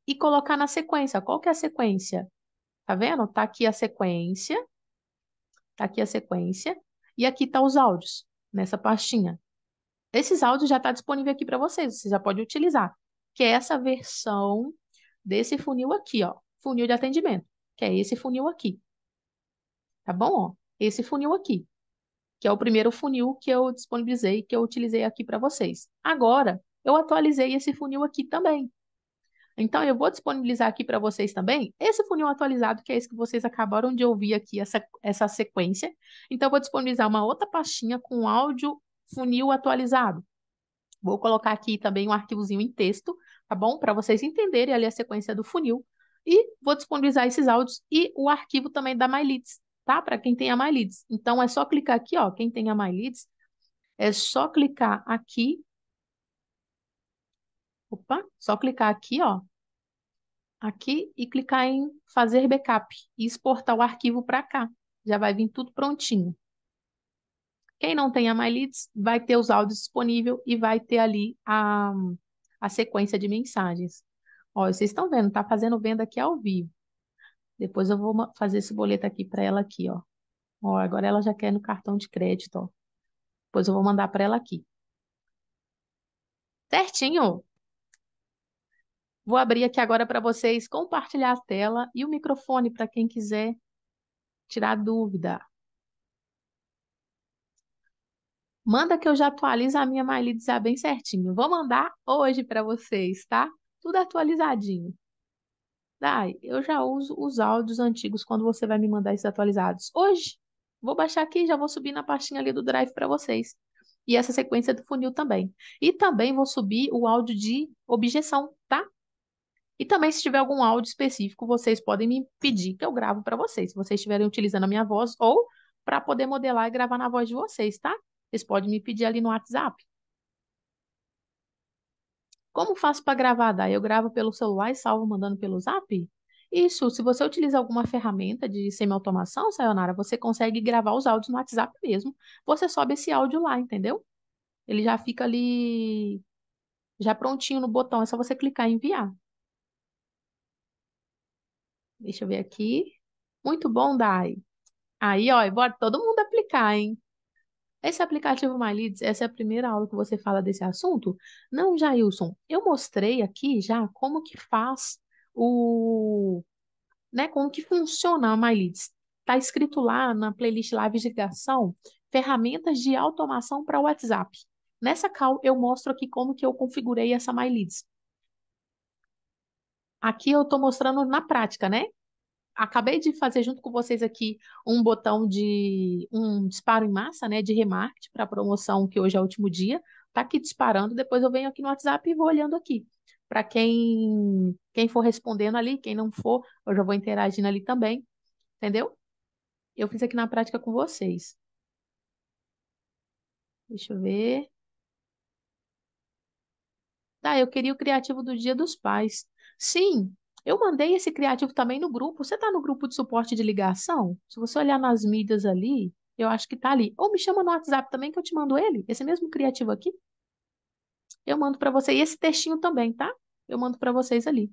A: e colocar na sequência. Qual que é a sequência? Tá vendo? Tá aqui a sequência. Tá aqui a sequência. E aqui tá os áudios, nessa pastinha. Esses áudios já tá disponível aqui para vocês. Você já pode utilizar. Que é essa versão desse funil aqui, ó. Funil de atendimento que é esse funil aqui. Tá bom? Ó, esse funil aqui, que é o primeiro funil que eu disponibilizei, que eu utilizei aqui para vocês. Agora, eu atualizei esse funil aqui também. Então, eu vou disponibilizar aqui para vocês também esse funil atualizado, que é esse que vocês acabaram de ouvir aqui, essa, essa sequência. Então, eu vou disponibilizar uma outra pastinha com áudio funil atualizado. Vou colocar aqui também um arquivozinho em texto, tá bom? Para vocês entenderem ali a sequência do funil. E vou disponibilizar esses áudios e o arquivo também da MyLeads, tá? Para quem tem a MyLeads. Então, é só clicar aqui, ó. Quem tem a MyLeads, é só clicar aqui. Opa, só clicar aqui, ó. Aqui e clicar em fazer backup e exportar o arquivo para cá. Já vai vir tudo prontinho. Quem não tem a MyLeads, vai ter os áudios disponíveis e vai ter ali a, a sequência de mensagens. Ó, vocês estão vendo, tá fazendo venda aqui ao vivo. Depois eu vou fazer esse boleto aqui para ela aqui, ó. Ó, agora ela já quer no cartão de crédito, ó. Depois eu vou mandar para ela aqui. Certinho? Vou abrir aqui agora para vocês compartilhar a tela e o microfone para quem quiser tirar dúvida. Manda que eu já atualizo a minha MyLeads bem certinho. Vou mandar hoje para vocês, tá? tudo atualizadinho. dai eu já uso os áudios antigos quando você vai me mandar esses atualizados. Hoje, vou baixar aqui e já vou subir na pastinha ali do Drive para vocês. E essa sequência do funil também. E também vou subir o áudio de objeção, tá? E também, se tiver algum áudio específico, vocês podem me pedir que eu gravo para vocês, se vocês estiverem utilizando a minha voz ou para poder modelar e gravar na voz de vocês, tá? Vocês podem me pedir ali no WhatsApp. Como faço para gravar? Daí eu gravo pelo celular e salvo mandando pelo zap? Isso, se você utiliza alguma ferramenta de semi-automação, Sayonara, você consegue gravar os áudios no WhatsApp mesmo. Você sobe esse áudio lá, entendeu? Ele já fica ali, já prontinho no botão, é só você clicar em enviar. Deixa eu ver aqui. Muito bom, Dai. Aí, ó, bora todo mundo aplicar, hein? Esse aplicativo MyLeads, essa é a primeira aula que você fala desse assunto? Não, Jailson, eu mostrei aqui já como que faz o... Né, como que funciona a MyLeads. Está escrito lá na playlist Live de Ligação, ferramentas de automação para o WhatsApp. Nessa call, eu mostro aqui como que eu configurei essa MyLeads. Aqui eu estou mostrando na prática, né? acabei de fazer junto com vocês aqui um botão de um disparo em massa, né, de remarketing para promoção que hoje é o último dia. Tá aqui disparando, depois eu venho aqui no WhatsApp e vou olhando aqui. Para quem quem for respondendo ali, quem não for, eu já vou interagindo ali também. Entendeu? Eu fiz aqui na prática com vocês. Deixa eu ver. Tá, eu queria o criativo do Dia dos Pais. Sim, eu mandei esse criativo também no grupo. Você está no grupo de suporte de ligação? Se você olhar nas mídias ali, eu acho que está ali. Ou me chama no WhatsApp também que eu te mando ele, esse mesmo criativo aqui. Eu mando para você e esse textinho também, tá? Eu mando para vocês ali.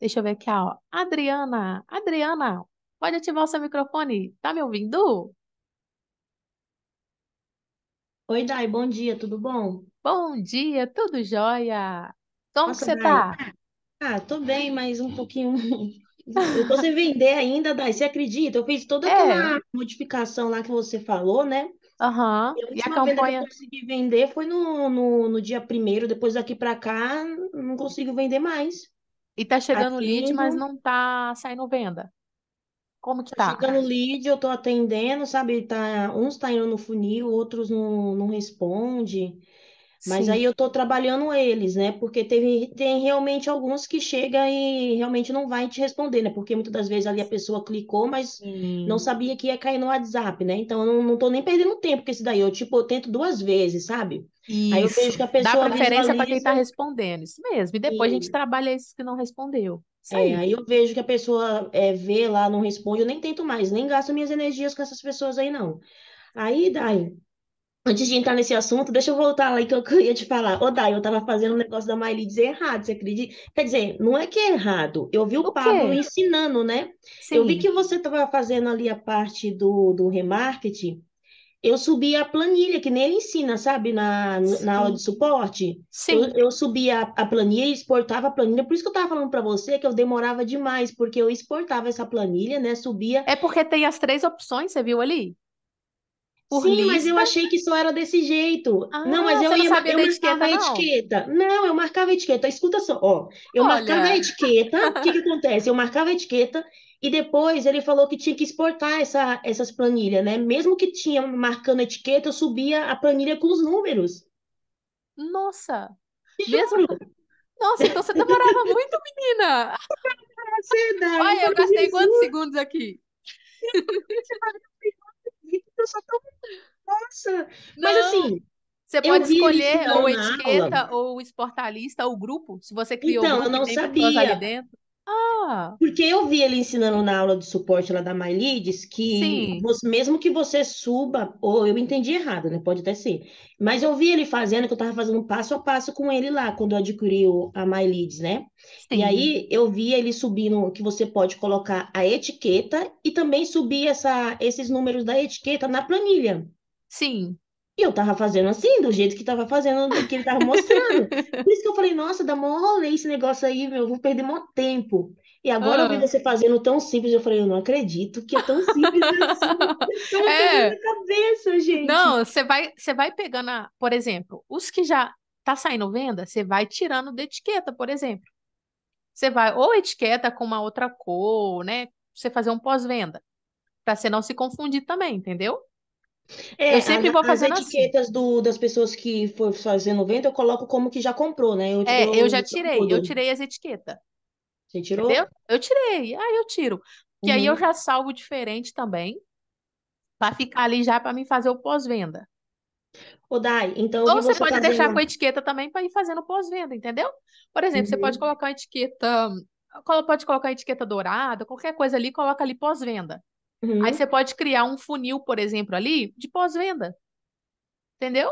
A: Deixa eu ver aqui, ó. Adriana, Adriana, pode ativar o seu microfone. Tá me ouvindo? Oi, Dai, bom dia, tudo bom? Bom
C: dia, tudo jóia. Como que Nossa, você Mari. tá? Ah, ah, tô bem, mas um pouquinho. Eu tô sem vender ainda, Dai. Você acredita? Eu fiz toda É, aquela modificação lá que você falou, né? aham. E a E a última venda que eu campanha? consegui vender foi no, no, no dia primeiro. Depois daqui pra cá, não consigo vender mais. E tá chegando lead, mas Atendo,
A: não tá saindo venda.
C: Como que tá tá? chegando lead, eu tô atendendo, sabe? Tá, uns tá indo no funil, outros não, não responde. Mas Sim. aí eu estou trabalhando eles, né? Porque teve, tem realmente alguns que chega e realmente não vai te responder, né? Porque muitas das vezes ali a pessoa clicou, mas Sim. não sabia que ia cair no WhatsApp, né? Então eu não, estou nem perdendo tempo com esse daí. Eu, tipo, eu tento duas vezes, sabe? Isso. Aí eu vejo que a pessoa. Dá preferência para quem está
A: respondendo, isso mesmo. E depois Sim. a gente
C: trabalha esses que não respondeu. É, aí. É, aí eu vejo que a pessoa é, vê lá, não responde, eu nem tento mais, nem gasto minhas energias com essas pessoas aí, não. Aí, Dai, Antes de entrar nesse assunto, deixa eu voltar lá que eu, queria ia te falar. Ô, Dai, eu tava fazendo um negócio da dizer errado, você acredita? Quer dizer, não é que é errado. Eu vi o, o Pablo ensinando, né? Sim. Eu vi que você tava fazendo ali a parte do, do remarketing. Eu subi a planilha, que nem ele ensina, sabe? Na, na aula de suporte. Sim. Eu, eu subi a, a planilha, exportava a planilha. Por isso que eu tava falando para você que eu demorava demais, porque eu exportava essa planilha, né? Subia. É porque tem as três opções, você viu ali? Por Sim, lista. mas eu achei que só era desse jeito. Ah, não, mas ah, eu, não ia, eu marcava a etiqueta. Não, eu marcava a etiqueta. Escuta só, ó. Eu Olha. marcava a etiqueta. O que, que [laughs] acontece? Eu marcava a etiqueta e depois ele falou que tinha que exportar essa, essas planilhas, né? Mesmo que tinha marcando a etiqueta, eu subia a planilha com os números.
A: Nossa! Mesmo... Nossa, então você demorava muito, menina! Olha, eu gastei quantos segundos aqui? eu sou tão. Nossa! Não. Mas assim. Você pode escolher ou etiqueta, ou esportalista, ou grupo, se você criou então, um grupo eu não sabia. ali dentro.
C: Ah. Porque eu vi ele ensinando na aula de suporte lá da MyLeads que você, mesmo que você suba, ou eu entendi errado, né? Pode até ser. Mas eu vi ele fazendo, que eu estava fazendo passo a passo com ele lá, quando eu adquiri a MyLeads, né? Sim. E aí eu vi ele subindo que você pode colocar a etiqueta e também subir essa, esses números da etiqueta na planilha. Sim. E eu tava fazendo assim, do jeito que tava fazendo, do que ele tava mostrando. [laughs] Por isso que eu falei, nossa, dá mó rolê esse negócio aí, meu, eu vou perder mó tempo. E agora eu vi ah. você fazendo tão simples, eu falei, eu não acredito que é tão simples assim. Eu [laughs] [laughs] é.
A: cabeça, gente. Não, você vai, você vai pegando, a, por exemplo, os que já tá saindo venda, você vai tirando da etiqueta, por exemplo. Você vai ou etiqueta com uma outra cor, né? Você fazer um pós-venda, para você não se confundir também, entendeu?
C: É, eu sempre as, vou fazendo as assim. etiquetas do, das pessoas que for fazendo venda, eu coloco como que já comprou, né? Eu, é, tipo, eu já tirei, eu tirei
A: as etiquetas. Você tirou? Entendeu? Eu tirei, aí eu tiro. Que aí eu uhum. já salvo diferente também, para ficar ali já para mim fazer o pós-venda. Ô, Dai, então. Ou você, você pode deixar com etiqueta também para ir fazendo pós-venda, entendeu? Por exemplo, você pode uhum. colocar a etiqueta. Pode colocar a etiqueta dourada, qualquer coisa ali, coloca ali pós-venda. Uhum. Aí você pode criar um funil, por exemplo, ali de pós-venda. Entendeu?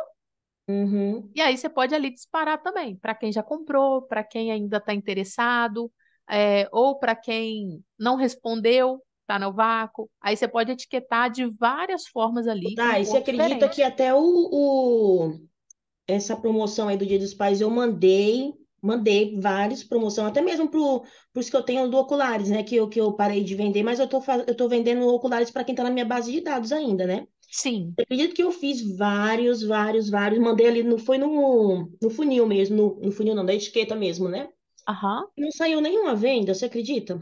A: Uhum. E aí você pode ali disparar também, para quem já comprou, para quem ainda está interessado, é, ou para quem não respondeu, está no vácuo. Aí você pode etiquetar de várias formas ali. Tá, e você acredita diferente. que
C: até o, o, essa promoção aí do Dia dos Pais eu mandei mandei vários promoção, até mesmo para os que eu tenho do oculares, né? Que eu, que eu parei de vender, mas eu estou eu tô vendendo oculares para quem está na minha base de dados ainda, né? Sim. Eu acredito que eu fiz vários, vários, vários. Mandei ali, não foi no, no funil mesmo, no, no funil não, da etiqueta mesmo, né? Aham. Uhum. Não saiu nenhuma venda, você acredita?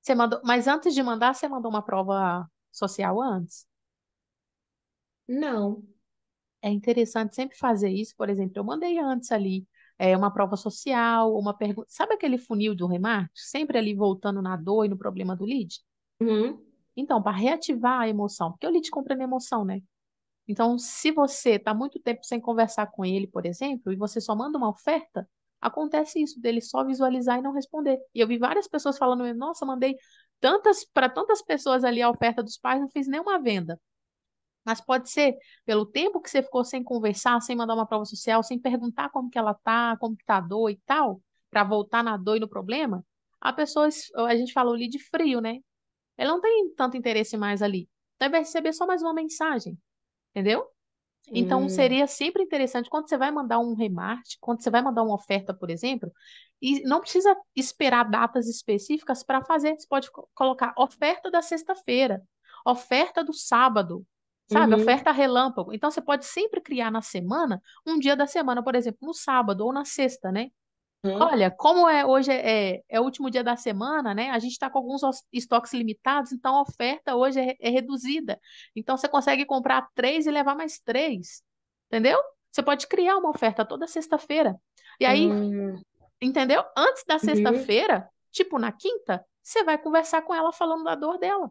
C: Você mandou, mas antes de mandar, você mandou uma prova social antes?
A: Não. É interessante sempre fazer isso, por exemplo, eu mandei antes ali é, uma prova social, uma pergunta. Sabe aquele funil do remark? Sempre ali voltando na dor e no problema do lead? Uhum. Então, para reativar a emoção, porque o lead compra na emoção, né? Então, se você está muito tempo sem conversar com ele, por exemplo, e você só manda uma oferta, acontece isso dele só visualizar e não responder. E eu vi várias pessoas falando, nossa, mandei tantas para tantas pessoas ali a oferta dos pais, não fiz nenhuma venda. Mas pode ser pelo tempo que você ficou sem conversar, sem mandar uma prova social, sem perguntar como que ela tá, como que tá a dor e tal, para voltar na dor e no problema. A pessoa, a gente falou ali de frio, né? Ela não tem tanto interesse mais ali. Então, vai receber só mais uma mensagem, entendeu? Então, hum. seria sempre interessante quando você vai mandar um remate, quando você vai mandar uma oferta, por exemplo, e não precisa esperar datas específicas para fazer. Você pode colocar oferta da sexta-feira, oferta do sábado, sabe? Uhum. Oferta relâmpago. Então, você pode sempre criar na semana, um dia da semana, por exemplo, no sábado ou na sexta, né? Uhum. Olha, como é hoje é, é, é o último dia da semana, né? A gente está com alguns estoques limitados, então a oferta hoje é, é reduzida. Então você consegue comprar três e levar mais três, entendeu? Você pode criar uma oferta toda sexta-feira. E aí, uhum. entendeu? Antes da uhum. sexta-feira, tipo na quinta, você vai conversar com ela falando da dor dela.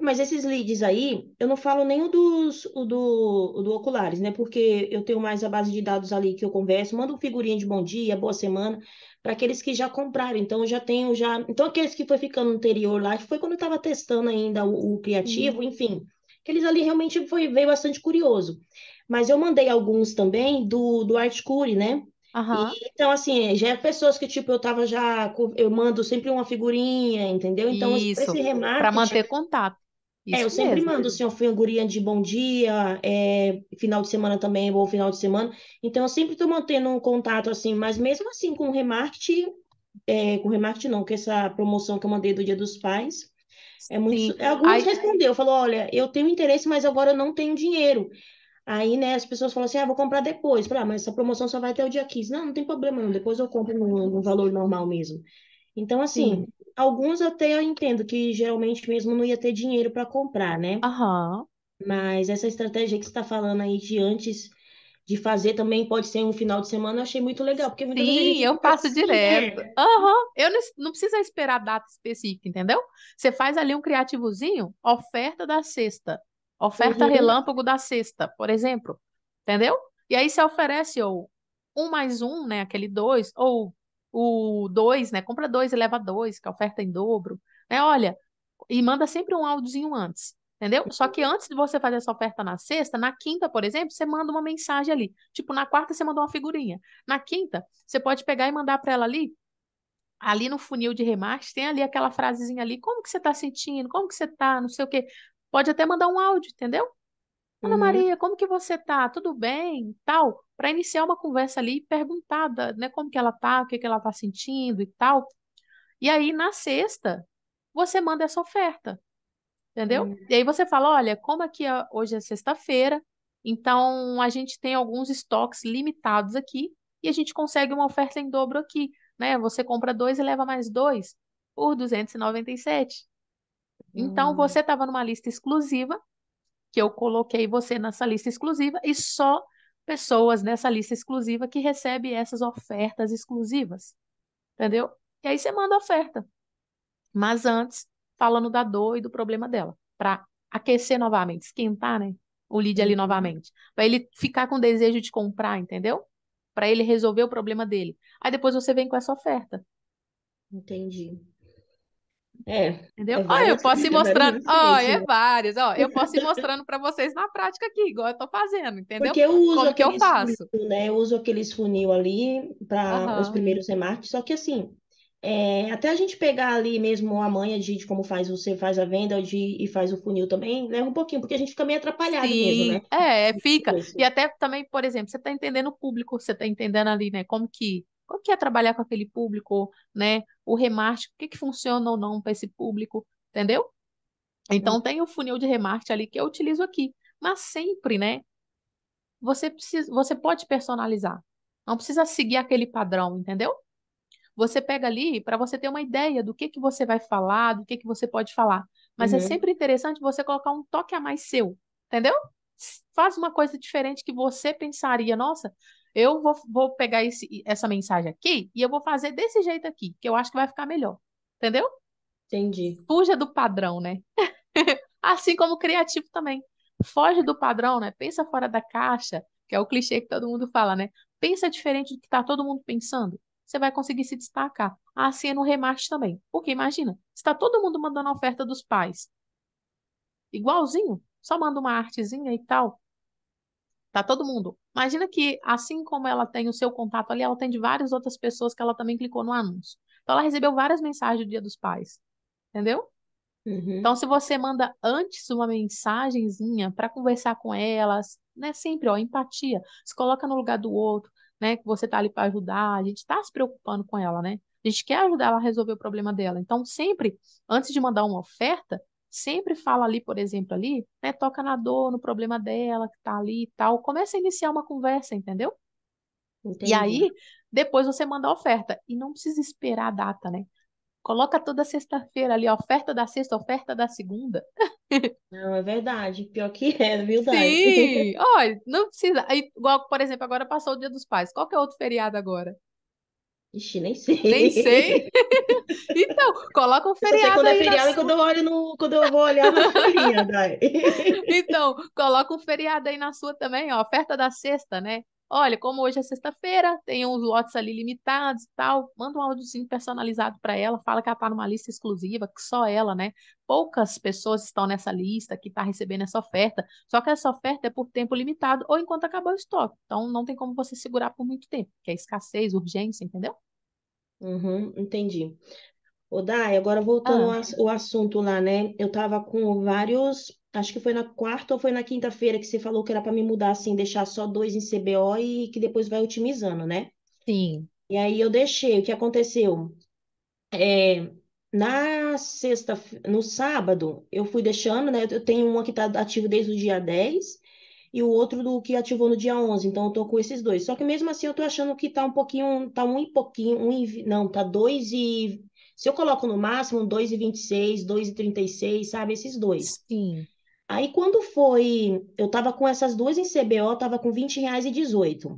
C: Mas esses leads aí, eu não falo nem o, dos, o do, o do Oculares, né? Porque eu tenho mais a base de dados ali que eu converso, mando um figurinha de bom dia, boa semana, para aqueles que já compraram. Então, eu já tenho já. Então, aqueles que foi ficando no anterior lá, foi quando eu estava testando ainda o, o criativo, uhum. enfim. Aqueles ali realmente foi, veio bastante curioso. Mas eu mandei alguns também do, do Articure, né? Aham. E, então, assim, já é pessoas que, tipo, eu tava já. Eu mando sempre uma figurinha, entendeu? Então, assim, Isso, esse remarketing. Para manter contato.
A: Isso é, eu mesmo. sempre mando assim,
C: um guria de bom dia, é, final de semana também, ou final de semana. Então, eu sempre estou mantendo um contato assim, mas mesmo assim com o remarketing, é, com o remarketing não, com essa promoção que eu mandei do Dia dos Pais, é muito. É, alguns Aí... respondeu, falou: olha, eu tenho interesse, mas agora eu não tenho dinheiro. Aí, né, as pessoas falam assim: ah, vou comprar depois. Falei, ah, mas essa promoção só vai até o dia 15. Não, não tem problema, não. Depois eu compro no, no valor normal mesmo. Então, assim, Sim. alguns até eu entendo que geralmente mesmo não ia ter dinheiro para comprar, né? Aham. Mas essa estratégia que você está falando aí de antes de fazer também pode ser um final de semana, eu achei muito legal, porque muitas Sim, eu passo faço assim, direto. né?
A: Aham. Eu não, não precisa esperar data específica, entendeu? Você faz ali um criativozinho, oferta da sexta, oferta Uhum. relâmpago da sexta, por exemplo, entendeu? E aí você oferece ou um mais um, né, aquele dois, ou o dois, né? Compra dois e leva dois, que a oferta é em dobro. Né? Olha, e manda sempre um áudiozinho antes, entendeu? Só que antes de você fazer essa oferta na sexta, na quinta, por exemplo, você manda uma mensagem ali. Tipo, na quarta você mandou uma figurinha. Na quinta, você pode pegar e mandar para ela ali. Ali no funil de remarketing, tem ali aquela frasezinha ali, como que você está sentindo? Como que você está? Não sei o quê. Pode até mandar um áudio, entendeu? Ana uhum. Maria, como que você tá? Tudo bem? Tal, para iniciar uma conversa ali perguntada, perguntar, né, como que ela tá, o que que ela tá sentindo e tal. E aí na sexta, você manda essa oferta. Entendeu? Uhum. E aí você fala, olha, como aqui é, hoje é sexta-feira, então a gente tem alguns estoques limitados aqui e a gente consegue uma oferta em dobro aqui, né? Você compra dois e leva mais dois por 297. Então, hum. você estava numa lista exclusiva que eu coloquei você nessa lista exclusiva e só pessoas nessa lista exclusiva que recebem essas ofertas exclusivas. Entendeu? E aí você manda a oferta. Mas antes, falando da dor e do problema dela, para aquecer novamente, esquentar, né? O lead ali uhum. novamente, para ele ficar com desejo de comprar, entendeu? Para ele resolver o problema dele. Aí depois você vem com essa oferta.
C: Entendi. É. Entendeu? É ó, oh, eu posso ir né? mostrando. Ó, oh, é
A: várias. Ó, eu posso ir mostrando para vocês na prática aqui, igual eu tô fazendo, entendeu? Porque eu uso Como que eu faço?
C: Funil, né? Eu uso aqueles funil ali para uhum. os primeiros remarques, só que assim, é, até a gente pegar ali mesmo a manha de, de, como faz você faz a venda de, e faz o funil também, leva um pouquinho, porque a gente fica meio atrapalhado Sim, mesmo, né? É, é fica. E até também, por exemplo, você está entendendo o público, você está
A: entendendo ali, né? Como que como que é trabalhar com aquele público, né? O remarketing, o que, que funciona ou não para esse público, entendeu? Então, tem o funil de remarketing ali que eu utilizo aqui. Mas sempre, né? Você, precisa, você pode personalizar. Não precisa seguir aquele padrão, entendeu? Você pega ali para você ter uma ideia do que, que você vai falar, do que, que você pode falar. Mas é uhum. é sempre interessante você colocar um toque a mais seu, entendeu? Faz uma coisa diferente que você pensaria, nossa, eu vou, vou pegar esse, essa mensagem aqui e eu vou fazer desse jeito aqui, que eu acho que vai ficar melhor. Entendeu? Entendi. Fuja do padrão, né? [laughs] assim como criativo também. Foge do padrão, né? Pensa fora da caixa, que é o clichê que todo mundo fala, né? Pensa diferente do que está todo mundo pensando. Você vai conseguir se destacar. Assim é no remate também. Porque imagina, está todo mundo mandando a oferta dos pais. Igualzinho, só manda uma artezinha e tal. Tá todo mundo. Imagina que, assim como ela tem o seu contato ali, ela tem de várias outras pessoas que ela também clicou no anúncio. Então, ela recebeu várias mensagens do Dia dos Pais. Entendeu? Uhum. Então, se você manda antes uma mensagenzinha para conversar com elas, né? Sempre, ó, empatia. Se coloca no lugar do outro, né? Que você tá ali para ajudar. A gente tá se preocupando com ela, né? A gente quer ajudar ela a resolver o problema dela. Então, sempre, antes de mandar uma oferta, sempre fala ali, por exemplo, ali, né, toca na dor, no problema dela que tá ali e tal, começa a iniciar uma conversa, entendeu?
C: Entendi. E aí,
A: depois você manda a oferta. E não precisa esperar a data, né? Coloca toda sexta-feira ali, oferta da sexta, oferta da segunda.
C: Não, é verdade. Pior que é, é viu, Dai? Sim!
A: Olha, não precisa. Igual, por exemplo, agora passou o Dia dos Pais. Qual que é outro feriado agora?
C: Ixi, nem sei. Nem sei. [laughs] Então, coloca um feriado. Eu sei quando é feriado, é quando eu olho no, quando eu vou olhar na folhinha, Dai.
A: [laughs] Então, coloca um feriado aí na sua também, ó. Oferta da sexta, né? Olha, como hoje é sexta-feira, tem uns lotes ali limitados e tal, manda um áudiozinho personalizado para ela, fala que ela está numa lista exclusiva, que só ela, né? Poucas pessoas estão nessa lista, que está recebendo essa oferta, só que essa oferta é por tempo limitado ou enquanto acabar o estoque. Então, não tem como você segurar por muito
C: tempo, que é escassez, urgência, entendeu? Uhum, entendi. Ô, Dai, agora voltando ah. ao Ah, o assunto lá, né? Eu tava com vários. Acho que foi na quarta ou foi na quinta-feira que você falou que era pra me mudar assim, deixar só dois em CBO e que depois vai otimizando, né? sim. E aí eu deixei. O que aconteceu? É, na sexta, no sábado, eu fui deixando, né? Eu tenho um que tá ativo desde o dia 10 e o outro do que ativou no dia 11. Então, eu tô com esses dois. Só que mesmo assim, eu tô achando que tá um pouquinho, tá um e pouquinho, um e, não, tá dois e se eu coloco no máximo 2,26, 2,36, sabe? Esses dois. Sim. Aí quando foi, eu tava com essas duas em CBO, tava com 20 reais e 18.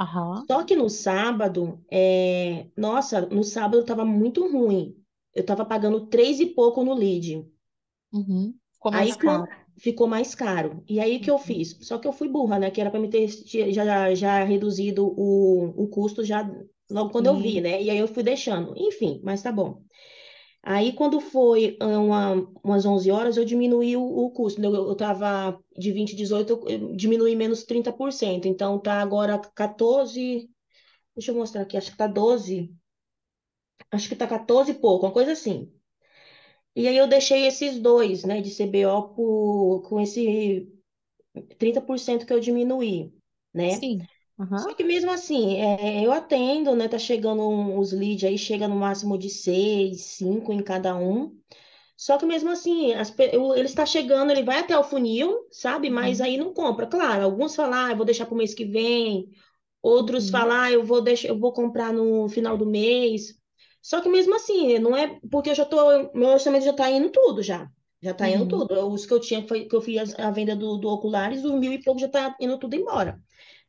C: Uhum. Só que no sábado, é... nossa, no sábado tava muito ruim. Eu tava pagando três e pouco no lead. Uhum. Ficou mais aí caro. ficou mais caro. E aí que eu uhum. fiz? Só que eu fui burra, né? Que era para me ter já, já reduzido o, o custo já logo quando uhum. eu vi, uhum. né? E aí eu fui deixando. Enfim, mas tá bom. Aí, quando foi ah, uma, umas 11 horas, eu diminuí o, o custo. Eu estava de 20, 18, eu diminuí menos 30%. Então, tá agora 14. Deixa eu mostrar aqui, acho que tá 12. Acho que tá 14 e pouco, uma coisa assim. E aí, eu deixei esses dois, né, de CBO por, com esse 30% que eu diminuí, né? Sim. Só que mesmo assim, é, eu atendo, né? Tá chegando um- os leads aí, chega no máximo de seis, cinco em cada um. Só que mesmo assim, as, ele está chegando, ele vai até o funil, sabe? Mas uhum. aí não compra. Claro, alguns falam, ah, eu vou deixar para o mês que vem. Outros Uhum. falam, ah, eu vou deixar, eu vou comprar no final do mês. Só que mesmo assim, não é porque eu já tô, meu orçamento já tá indo tudo já. Já tá indo uhum. tudo. Os que eu tinha, que eu fiz a venda do, do oculares, os mil e pouco já tá indo tudo embora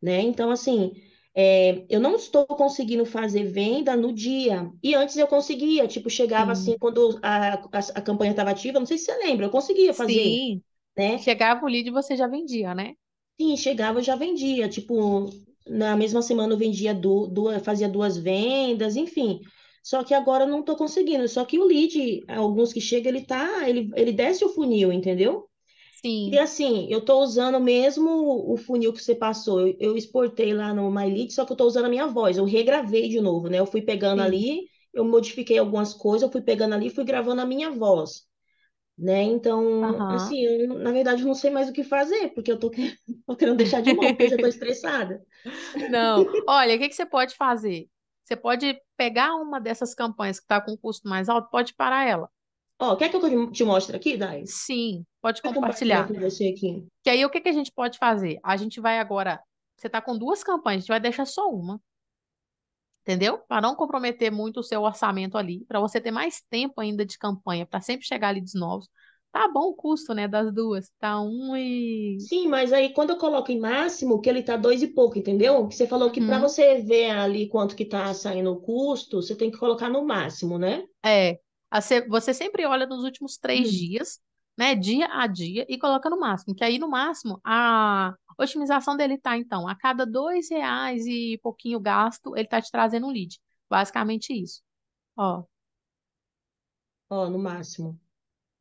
C: né? Então, assim, é, eu não estou conseguindo fazer venda no dia. E antes eu conseguia, tipo, chegava Sim. assim, quando a, a, a campanha estava ativa, não sei se você lembra, eu conseguia fazer. Sim. Né? Chegava o lead e você já vendia, né? Sim, chegava e já vendia. Tipo, na mesma semana eu vendia do, duas, fazia duas vendas, enfim. Só que agora eu não estou conseguindo. Só que o lead, alguns que chegam, ele tá, ele, ele desce o funil, entendeu? Sim. E assim, eu estou usando mesmo o funil que você passou. Eu, eu exportei lá no MyLead, só que eu estou usando a minha voz. Eu regravei de novo, né? Eu fui pegando Sim. ali, eu modifiquei algumas coisas, eu fui pegando ali, fui gravando a minha voz, né? Então, assim, eu, na verdade, não sei mais o que fazer, porque eu estou [laughs] querendo deixar de mão, porque eu já tô estressada.
A: Não, [laughs] olha, o que, que você pode fazer? Você pode pegar uma dessas campanhas que está com custo mais alto, pode parar ela. Ó, quer que eu te mostre aqui, Dai? Sim, pode compartilhar.
C: você aqui.
A: Que aí o que, que a gente pode fazer? A gente vai agora. Você está com duas campanhas, a gente vai deixar só uma. Entendeu? Para não comprometer muito o seu orçamento ali, para você ter mais tempo ainda de campanha, para sempre chegar ali dos novos. Tá bom o custo, né, das duas. Tá um e.
C: Sim, mas aí quando eu coloco em máximo, que ele tá dois e pouco, entendeu? Você falou que para uhum. você ver ali quanto que tá saindo o custo, você tem que colocar no máximo, né? É.
A: Você sempre olha nos últimos três uhum. dias, né? Dia a dia, e coloca no máximo. Que aí, no máximo, a otimização dele tá, então, a cada dois reais e pouquinho gasto, ele tá te trazendo um lead. Basicamente isso. Ó.
C: Ó, no máximo. Tá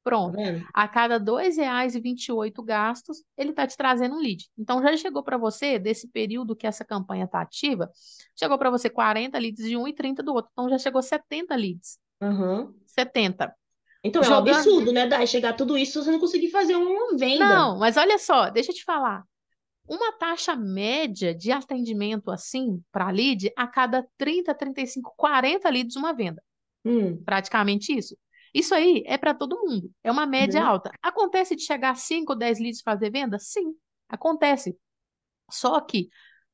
A: Pronto. A cada R$ 2,28 gastos, ele está te trazendo um lead. Então, já chegou para você, desse período que essa campanha está ativa, chegou para você 40 leads de um e 30 do outro. Então, já chegou 70 leads. Uhum. 70. Então Jogando... é um absurdo, né, Dai? Chegar tudo isso você não conseguir fazer uma venda. Não, mas olha só, deixa eu te falar. Uma taxa média de atendimento assim para lead a cada 30, 35, 40 leads uma venda. Hum. Praticamente isso. Isso aí é para todo mundo. É uma média uhum. alta. Acontece de chegar a 5 ou 10 leads fazer venda? Sim, acontece. Só que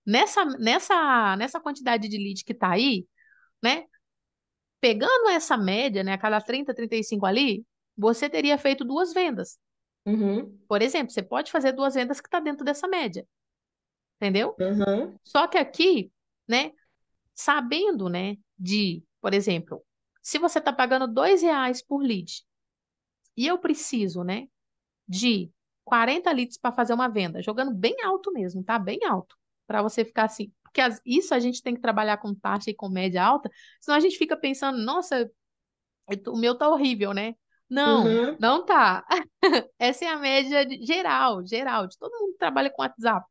A: nessa nessa nessa quantidade de lead que está aí, né? Pegando essa média, né, a cada 30, 35 ali, você teria feito duas vendas. Uhum. Por exemplo, você pode fazer duas vendas que está dentro dessa média. Entendeu? Uhum. Só que aqui, né, sabendo, né, de, por exemplo, se você está pagando dois reais por lead e eu preciso, né, de 40 leads para fazer uma venda, jogando bem alto mesmo, tá? Bem alto, para você ficar assim, porque as, isso a gente tem que trabalhar com taxa e com média alta, senão a gente fica pensando, nossa, o meu tá horrível, né? Não, uhum. não tá. [laughs] Essa é a média geral, geral, de todo mundo que trabalha com WhatsApp.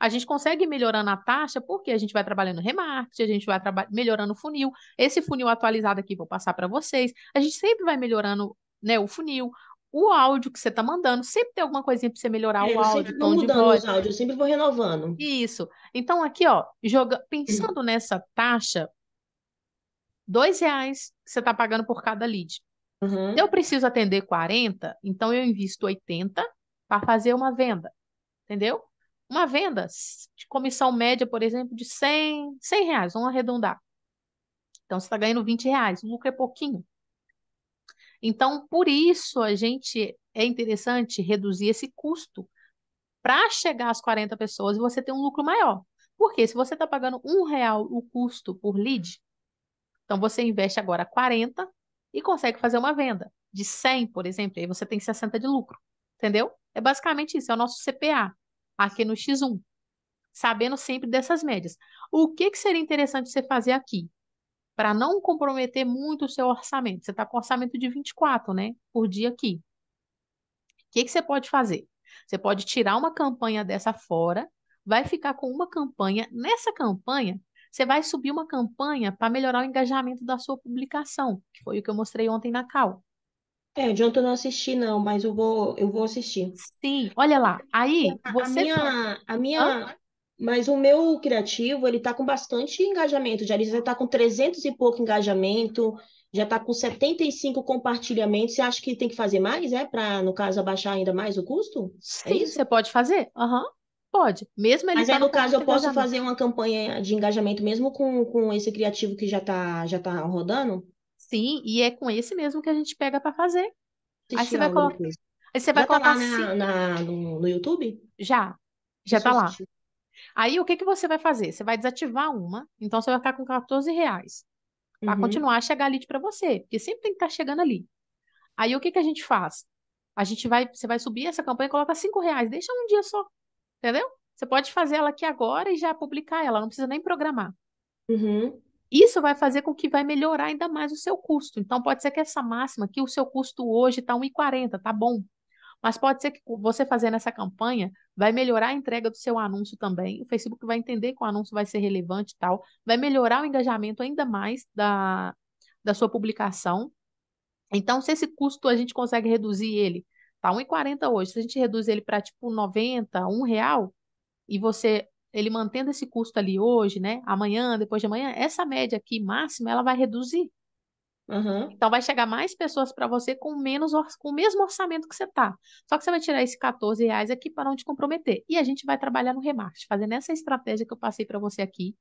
A: A gente consegue melhorando a taxa porque a gente vai trabalhando remarketing, a gente vai melhorando o funil. Esse funil atualizado aqui vou passar para vocês. A gente sempre vai melhorando né, o funil, o áudio que você está mandando. Sempre tem alguma coisinha para você melhorar é, o áudio. Eu sempre mudando os áudios, eu sempre vou renovando. Isso. Então, aqui, ó, joga... Uhum. pensando nessa taxa, dois reais que você está pagando por cada lead. Uhum. Eu preciso atender 40, então eu invisto 80 para fazer uma venda. Entendeu? Uma venda de comissão média, por exemplo, de 100, 100 reais, vamos arredondar. Então, você está ganhando 20 reais, o lucro é pouquinho. Então, por isso, a gente é interessante reduzir esse custo. Para chegar às 40 pessoas, e você ter um lucro maior. Porque se você está pagando um real o custo por lead, então você investe agora 40 e consegue fazer uma venda de 100, por exemplo, aí você tem 60 de lucro, entendeu? É basicamente isso, é o nosso CPA aqui no X1, sabendo sempre dessas médias. O que, que seria interessante você fazer aqui? para não comprometer muito o seu orçamento. Você está com orçamento de 24, né? Por dia aqui. O que, que você pode fazer? Você pode tirar uma campanha dessa fora, vai ficar com uma campanha. Nessa campanha, você vai subir uma campanha para melhorar o engajamento da sua publicação, que foi o que eu mostrei ontem na Cal.
C: É, de ontem eu não assisti, não, mas eu vou, eu vou assistir. Sim, olha lá. Aí, você. A minha, foi... a minha, mas o meu criativo, ele tá com bastante engajamento, já ele já tá com 300 e pouco engajamento, já está com 75 compartilhamentos. Você acha que tem que fazer mais, é? Para, no caso, abaixar ainda mais o custo? É Sim, é você pode fazer. Aham. Uhum. Pode. Mesmo ele Mas aí, tá no caso, eu posso fazer uma campanha de engajamento mesmo com, com esse criativo que já está já tá rodando? Sim, e é com esse mesmo que a gente pega para fazer. aí você vai colocar. Aí você vai já colocar. Tá lá na, na, no, no YouTube? Já. Já está lá. Assistir.
A: Aí o que, que você vai fazer? Você vai desativar uma, então você vai ficar com 14 reais. Vai uhum. continuar a chegar lead para você, porque sempre tem que estar tá chegando ali. Aí o que, que a gente faz? A gente vai, você vai subir essa campanha e coloca 5 reais, deixa um dia só. Entendeu? Você pode fazer ela aqui agora e já publicar ela, não precisa nem programar. Uhum. Isso vai fazer com que vai melhorar ainda mais o seu custo. Então, pode ser que essa máxima aqui, o seu custo hoje está 1,40, tá bom. Mas pode ser que você fazendo essa campanha vai melhorar a entrega do seu anúncio também. O Facebook vai entender que o anúncio vai ser relevante e tal. Vai melhorar o engajamento ainda mais da, da sua publicação. Então, se esse custo a gente consegue reduzir ele, tá 1,40 hoje, se a gente reduz ele para tipo 90, um real, e você ele mantendo esse custo ali hoje, né? Amanhã, depois de amanhã, essa média aqui máxima, ela vai reduzir. Uhum. Então vai chegar mais pessoas para você com menos com o mesmo orçamento que você tá. Só que você vai tirar esse 14 reais aqui para não te comprometer. E a gente vai trabalhar no remate, fazendo essa estratégia que eu passei para você aqui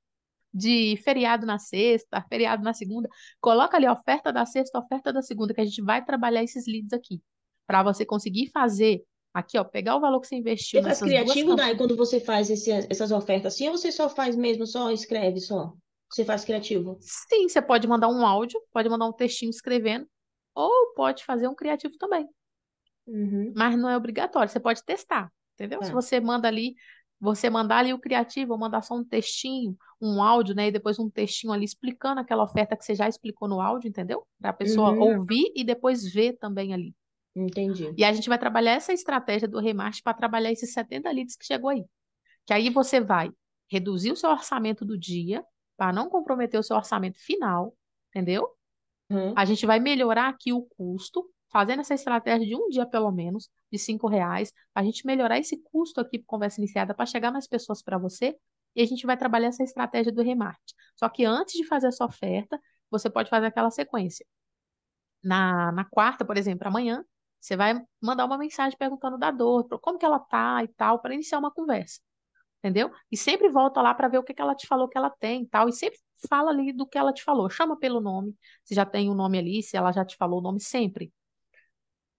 A: de feriado na sexta, feriado na segunda. Coloca ali a oferta da sexta, a oferta da segunda, que a gente vai
C: trabalhar esses leads aqui para você conseguir fazer aqui, ó, pegar o valor que você investiu. Você faz criativo, Dai, quando você faz esse, essas ofertas assim, ou você só faz mesmo, só escreve só? Você faz criativo? Sim, você pode mandar um áudio, pode mandar um textinho escrevendo, ou
A: pode fazer um criativo também. Uhum. Mas não é obrigatório, você pode testar, entendeu? É. Se você manda ali, você mandar ali o criativo, ou mandar só um textinho, um áudio, né? E depois um textinho ali explicando aquela oferta que você já explicou no áudio, entendeu? Para a pessoa uhum. ouvir e depois ver também ali. Entendi. E a gente vai trabalhar essa estratégia do remarketing para trabalhar esses 70 leads que chegou aí. Que aí você vai reduzir o seu orçamento do dia, para não comprometer o seu orçamento final, entendeu? Uhum. A gente vai melhorar aqui o custo, fazendo essa estratégia de um dia pelo menos, de cinco reais, a gente melhorar esse custo aqui para conversa iniciada para chegar mais pessoas para você e a gente vai trabalhar essa estratégia do remate. Só que antes de fazer essa oferta, você pode fazer aquela sequência. Na, na quarta, por exemplo, amanhã, você vai mandar uma mensagem perguntando da dor, como que ela tá e tal, para iniciar uma conversa entendeu? E sempre volta lá para ver o que, que ela te falou que ela tem e tal, e sempre fala ali do que ela te falou, chama pelo nome, se já tem o um nome ali, se ela já te falou o nome, sempre.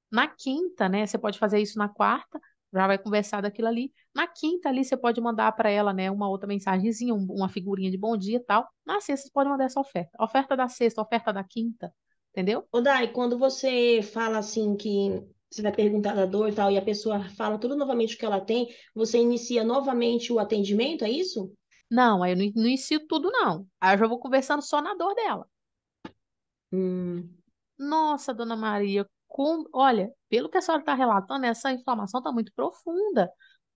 A: Na quinta, né, você pode fazer isso na quarta, já vai conversar daquilo ali. Na quinta ali você pode mandar para ela, né, uma outra mensagenzinha, uma figurinha de bom dia e tal.
C: Na sexta você pode mandar essa oferta. Oferta da sexta, oferta da quinta, entendeu? Ô Dai, quando você fala assim que você vai perguntar da dor e tal, e a pessoa fala tudo novamente o que ela tem, você inicia novamente o atendimento, é isso? Não, aí eu não, inicio tudo, não. Aí eu já vou conversando só na dor dela. Hum. Nossa, dona Maria,
A: olha, pelo que a senhora está relatando, essa inflamação está muito profunda.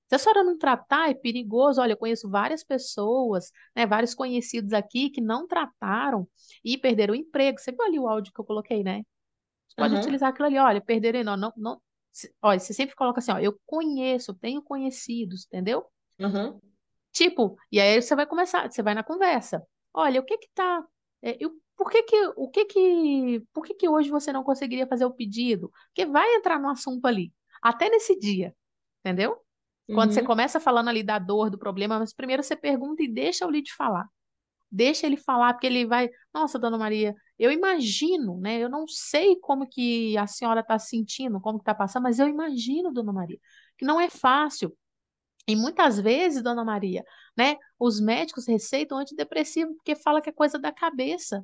A: Se a senhora não tratar, é perigoso. Olha, eu conheço várias pessoas, né, vários conhecidos aqui que não trataram e perderam o emprego. Você viu ali o áudio que eu coloquei, né? pode uhum. utilizar aquilo ali, olha, perderei, não, não, não. Olha, você sempre coloca assim, ó, eu conheço, tenho conhecidos, entendeu? Uhum. Tipo, e aí você vai começar, você vai na conversa. Olha, o que que tá. É, eu, por que que, o que que, por que que hoje você não conseguiria fazer o pedido? Porque vai entrar no assunto ali, até nesse dia, entendeu? Quando uhum. você começa falando ali da dor, do problema, mas primeiro você pergunta e deixa o lead falar. Deixa ele falar, porque ele vai, nossa, dona Maria, eu imagino, né? Eu não sei como que a senhora está sentindo, como que está passando, mas eu imagino, dona Maria, que não é fácil. E muitas vezes, dona Maria, né? Os médicos receitam antidepressivo porque fala que é coisa da
C: cabeça.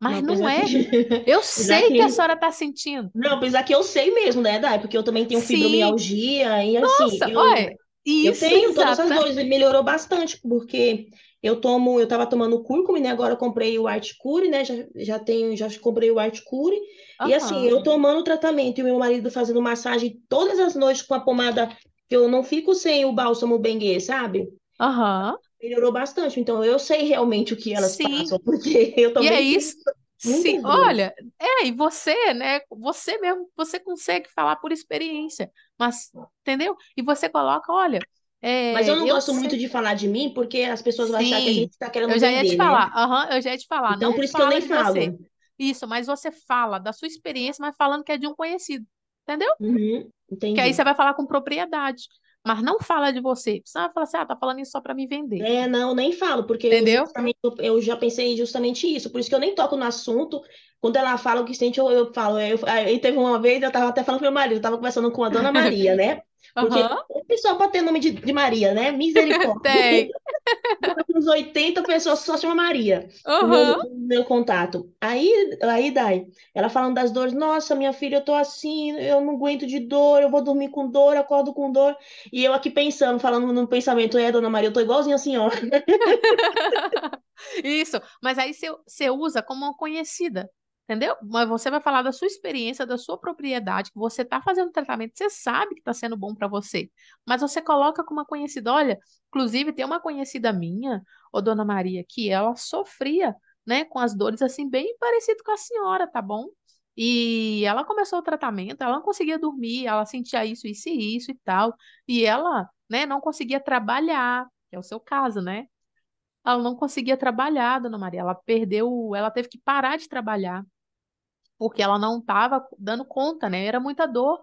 C: Mas não, não é. é.
A: Que...
C: [laughs] Eu é sei que... que... a senhora está sentindo. Não, apesar é que eu sei mesmo, né, Dai? Porque eu também tenho fibromialgia Sim. e assim. Nossa, eu... Olha, isso, eu tenho exatamente. todas as dores. E melhorou bastante, porque eu tomo, eu tava tomando cúrcuma, né? Agora eu comprei o Articure, né? Já, já tenho, já comprei o Articure. Uhum. E assim, eu tomando o tratamento e o meu marido fazendo massagem todas as noites com a pomada, que eu não fico sem o bálsamo Bengue, sabe? Aham. Uhum. Melhorou bastante. Então eu sei realmente o que elas Sim. passam, porque [laughs] eu também. E é isso. Sim, olha, é, e você, né?
A: Você mesmo, você consegue falar por experiência, mas entendeu? E você coloca, olha,
C: é, Mas eu é, não eu gosto sei. muito de falar de mim, porque as pessoas vão Sim, achar que a gente está querendo Eu já ia vender, te né? falar,
A: né? uhum, eu já ia te falar. Então, não por isso que eu nem falo. Você. Isso, mas você fala da sua experiência, mas falando que é de um conhecido, entendeu? Uhum, Que aí você vai falar com propriedade mas não
C: fala de você. Você vai falar assim, ah, tá falando isso só para me vender. É, não, nem falo, porque Entendeu? Eu, eu, já pensei justamente isso, por isso que eu nem toco no assunto. Quando ela fala o que sente, eu, eu falo. aí teve uma vez, eu tava até falando pro meu marido, eu tava conversando com a dona Maria, né? Porque uhum. tem pessoa pode ter nome de, de Maria, né? Misericórdia. [laughs] tem. Uns 80, pessoas só chama Maria uhum. no, no, meu contato. Aí, aí, Dai, ela falando das dores, nossa, minha filha, eu tô assim, eu não aguento de dor, eu vou dormir com dor, acordo com dor. E eu aqui pensando, falando no pensamento, é, dona Maria, eu tô igualzinha a senhora. [laughs]
A: Isso, mas aí você usa como uma conhecida. Entendeu? Mas você vai falar da sua experiência, da sua propriedade, que você está fazendo tratamento, você sabe que está sendo bom para você. Mas você coloca com uma conhecida, olha, inclusive tem uma conhecida minha, ô Dona Maria, que ela sofria, né, com as dores assim, bem parecido com a senhora, tá bom? E ela começou o tratamento, ela não conseguia dormir, ela sentia isso, isso e isso e tal. E ela, né, não conseguia trabalhar, que é o seu caso, né? Ela não conseguia trabalhar, dona Maria. Ela perdeu, ela teve que parar de trabalhar porque ela não estava dando conta, né? Era muita dor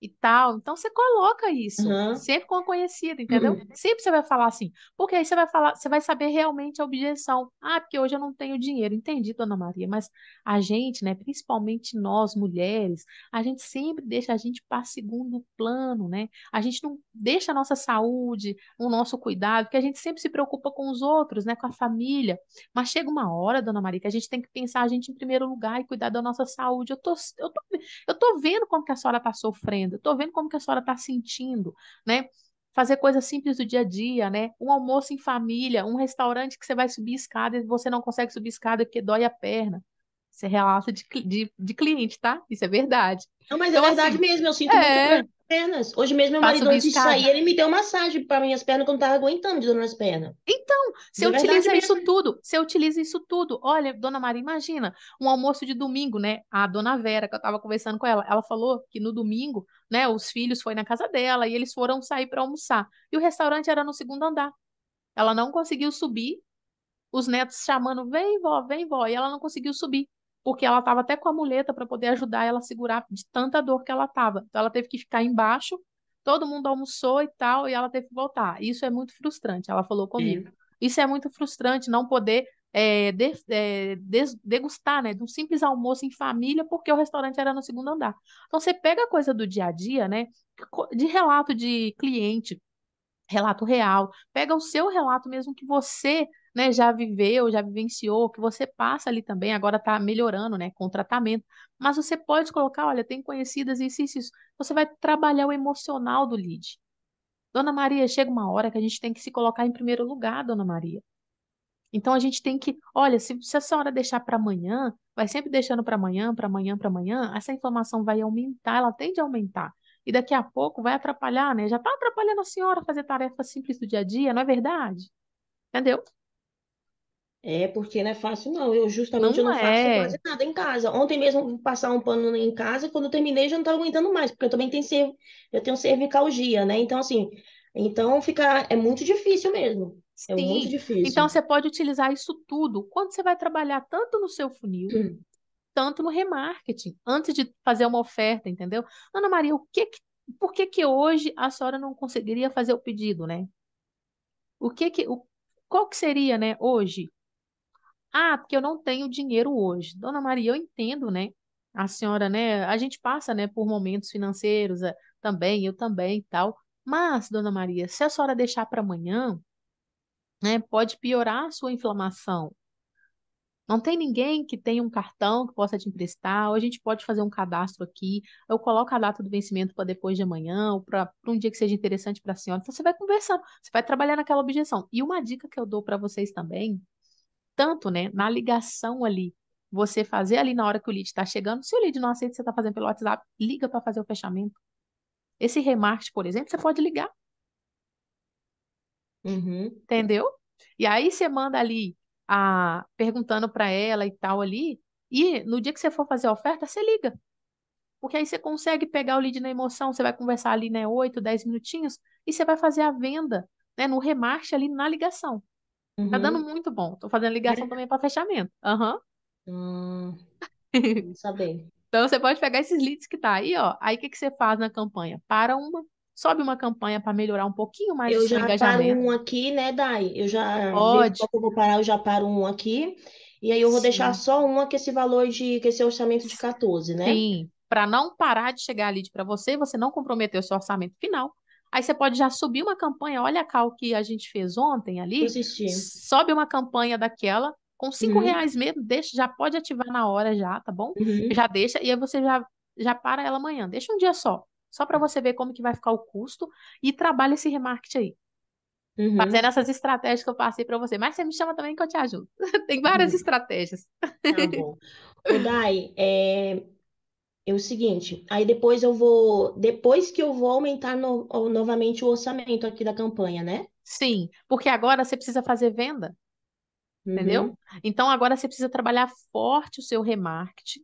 A: e tal. Então você coloca isso, uhum. sempre com a conhecida, entendeu? Uhum. Sempre você vai falar assim, porque aí você vai falar, você vai saber realmente a objeção. Ah, porque hoje eu não tenho dinheiro. Entendi, dona Maria, mas a gente, né, principalmente nós mulheres, a gente sempre deixa a gente para segundo plano, né? A gente não deixa a nossa saúde, o nosso cuidado, porque a gente sempre se preocupa com os outros, né, com a família. Mas chega uma hora, dona Maria, que a gente tem que pensar a gente em primeiro lugar e cuidar da nossa saúde. Eu tô eu tô, eu tô vendo como que a senhora tá sofrendo vendo, vendo como que a senhora está sentindo, né? Fazer coisas simples do dia a dia, né? Um almoço em família, um restaurante que você vai subir escada e você não consegue subir escada porque dói a perna. Você relaxa de, de, de cliente,
C: tá? Isso é verdade. Não, mas é então, é verdade assim, mesmo, eu sinto é... muito pernas. Hoje mesmo meu tá marido, antes de sair, ele me deu massagem para minhas pernas, que eu não estava aguentando de dor nas pernas. Então, se utiliza isso mesmo. tudo,
A: se utiliza isso tudo, olha, dona Maria, imagina, um almoço de domingo, né? A dona Vera, que eu estava conversando com ela, ela falou que no domingo, né, os filhos foram na casa dela e eles foram sair para almoçar. E o restaurante era no segundo andar. Ela não conseguiu subir, os netos chamando, vem vó, vem vó, e ela não conseguiu subir porque ela estava até com a muleta para poder ajudar ela a segurar de tanta dor que ela estava. Então ela teve que ficar embaixo, todo mundo almoçou e tal, e ela teve que voltar. Isso é muito frustrante, ela falou comigo. Sim. Isso é muito frustrante, não poder é, de, é, degustar né, de um simples almoço em família, porque o restaurante era no segundo andar. Então você pega a coisa do dia a dia, né? De relato de cliente, relato real, pega o seu relato mesmo que você né, já viveu, já vivenciou, que você passa ali também, agora está melhorando, né, com tratamento. Mas você pode colocar, olha, tem conhecidas e se isso. Você vai trabalhar o emocional do lead. Dona Maria, chega uma hora que a gente tem que se colocar em primeiro lugar, Dona Maria. Então a gente tem que, olha, se, se a senhora deixar para amanhã, vai sempre deixando para amanhã, para amanhã, para amanhã, essa informação vai aumentar, ela tende a aumentar. E daqui a pouco vai atrapalhar, né? Já está atrapalhando a senhora fazer tarefas simples do dia a dia, não é verdade? Entendeu?
C: É, porque não é fácil, não. Eu justamente eu Não não faço é. quase nada em casa. Ontem mesmo passar um pano em casa, quando eu terminei, eu já não estava aguentando mais, porque eu também tenho cer... eu tenho cervicalgia, né? Então, assim, então fica... é muito difícil mesmo. É muito Sim. Então, difícil. Então você pode utilizar isso
A: tudo quando você vai trabalhar tanto no seu funil, Hum. tanto no remarketing, antes de fazer uma oferta, entendeu? Ana Maria, o que que- por que que hoje a senhora não conseguiria fazer o pedido, né? O que que o, qual que seria, né, hoje ah, porque eu não tenho dinheiro hoje. Dona Maria, eu entendo, né? A senhora, né? A gente passa, né, por momentos financeiros eh, também, eu também, tal. Mas, Dona Maria, se a senhora deixar para amanhã, né, pode piorar a sua inflamação. Não tem ninguém que tenha um cartão que possa te emprestar, ou a gente pode fazer um cadastro aqui, eu coloco a data do vencimento para depois de amanhã, ou para um dia que seja interessante para a senhora. Então, você vai conversando, você vai trabalhar naquela objeção. E uma dica que eu dou para vocês também tanto, né, na ligação ali, você fazer ali na hora que o lead está chegando. Se o lead não aceita, você está fazendo pelo WhatsApp, liga para fazer o fechamento. Esse remarketing, por exemplo, você pode ligar. Uhum. Entendeu? E aí você manda ali, a, perguntando para ela e tal ali, e no dia que você for fazer a oferta, você liga. Porque aí você consegue pegar o lead na emoção, você vai conversar ali, né, 8, 10 minutinhos, e você vai fazer a venda, né, no remate ali na ligação. Tá uhum. dando muito bom. Tô fazendo ligação também para fechamento. Aham. Hum, [laughs] saber. Então você pode pegar esses leads que tá aí, ó. Aí o que que você faz na campanha? Para uma, sobe uma campanha para melhorar um pouquinho
C: mais o Eu já paro um aqui, né, Dai? Eu já Pode. que eu vou parar, eu já paro um aqui. E aí eu vou deixar só uma que esse valor de, que esse orçamento de 14, né? Sim,
A: para não parar de chegar lead para você, você não comprometer o seu orçamento final. Aí você pode já subir uma campanha, olha a cal que a gente fez ontem ali. Existia. Sobe uma campanha daquela, com cinco uhum. reais mesmo, deixa, já pode ativar na hora já, tá bom? Uhum. Já deixa, e aí você já, já para ela amanhã. Deixa um dia só, só para você ver como que vai ficar o custo e trabalha esse remarketing aí. Uhum. Fazendo essas estratégias que eu passei para você. Mas você me chama também que eu te ajudo. [laughs] Tem várias uhum. estratégias.
C: Tá bom. O Dai, é, é o seguinte, aí depois eu vou, depois que eu vou aumentar no, novamente o orçamento aqui da campanha, né? Sim, porque agora você precisa fazer venda, uhum.
A: entendeu? Então agora você precisa trabalhar forte o seu remarketing,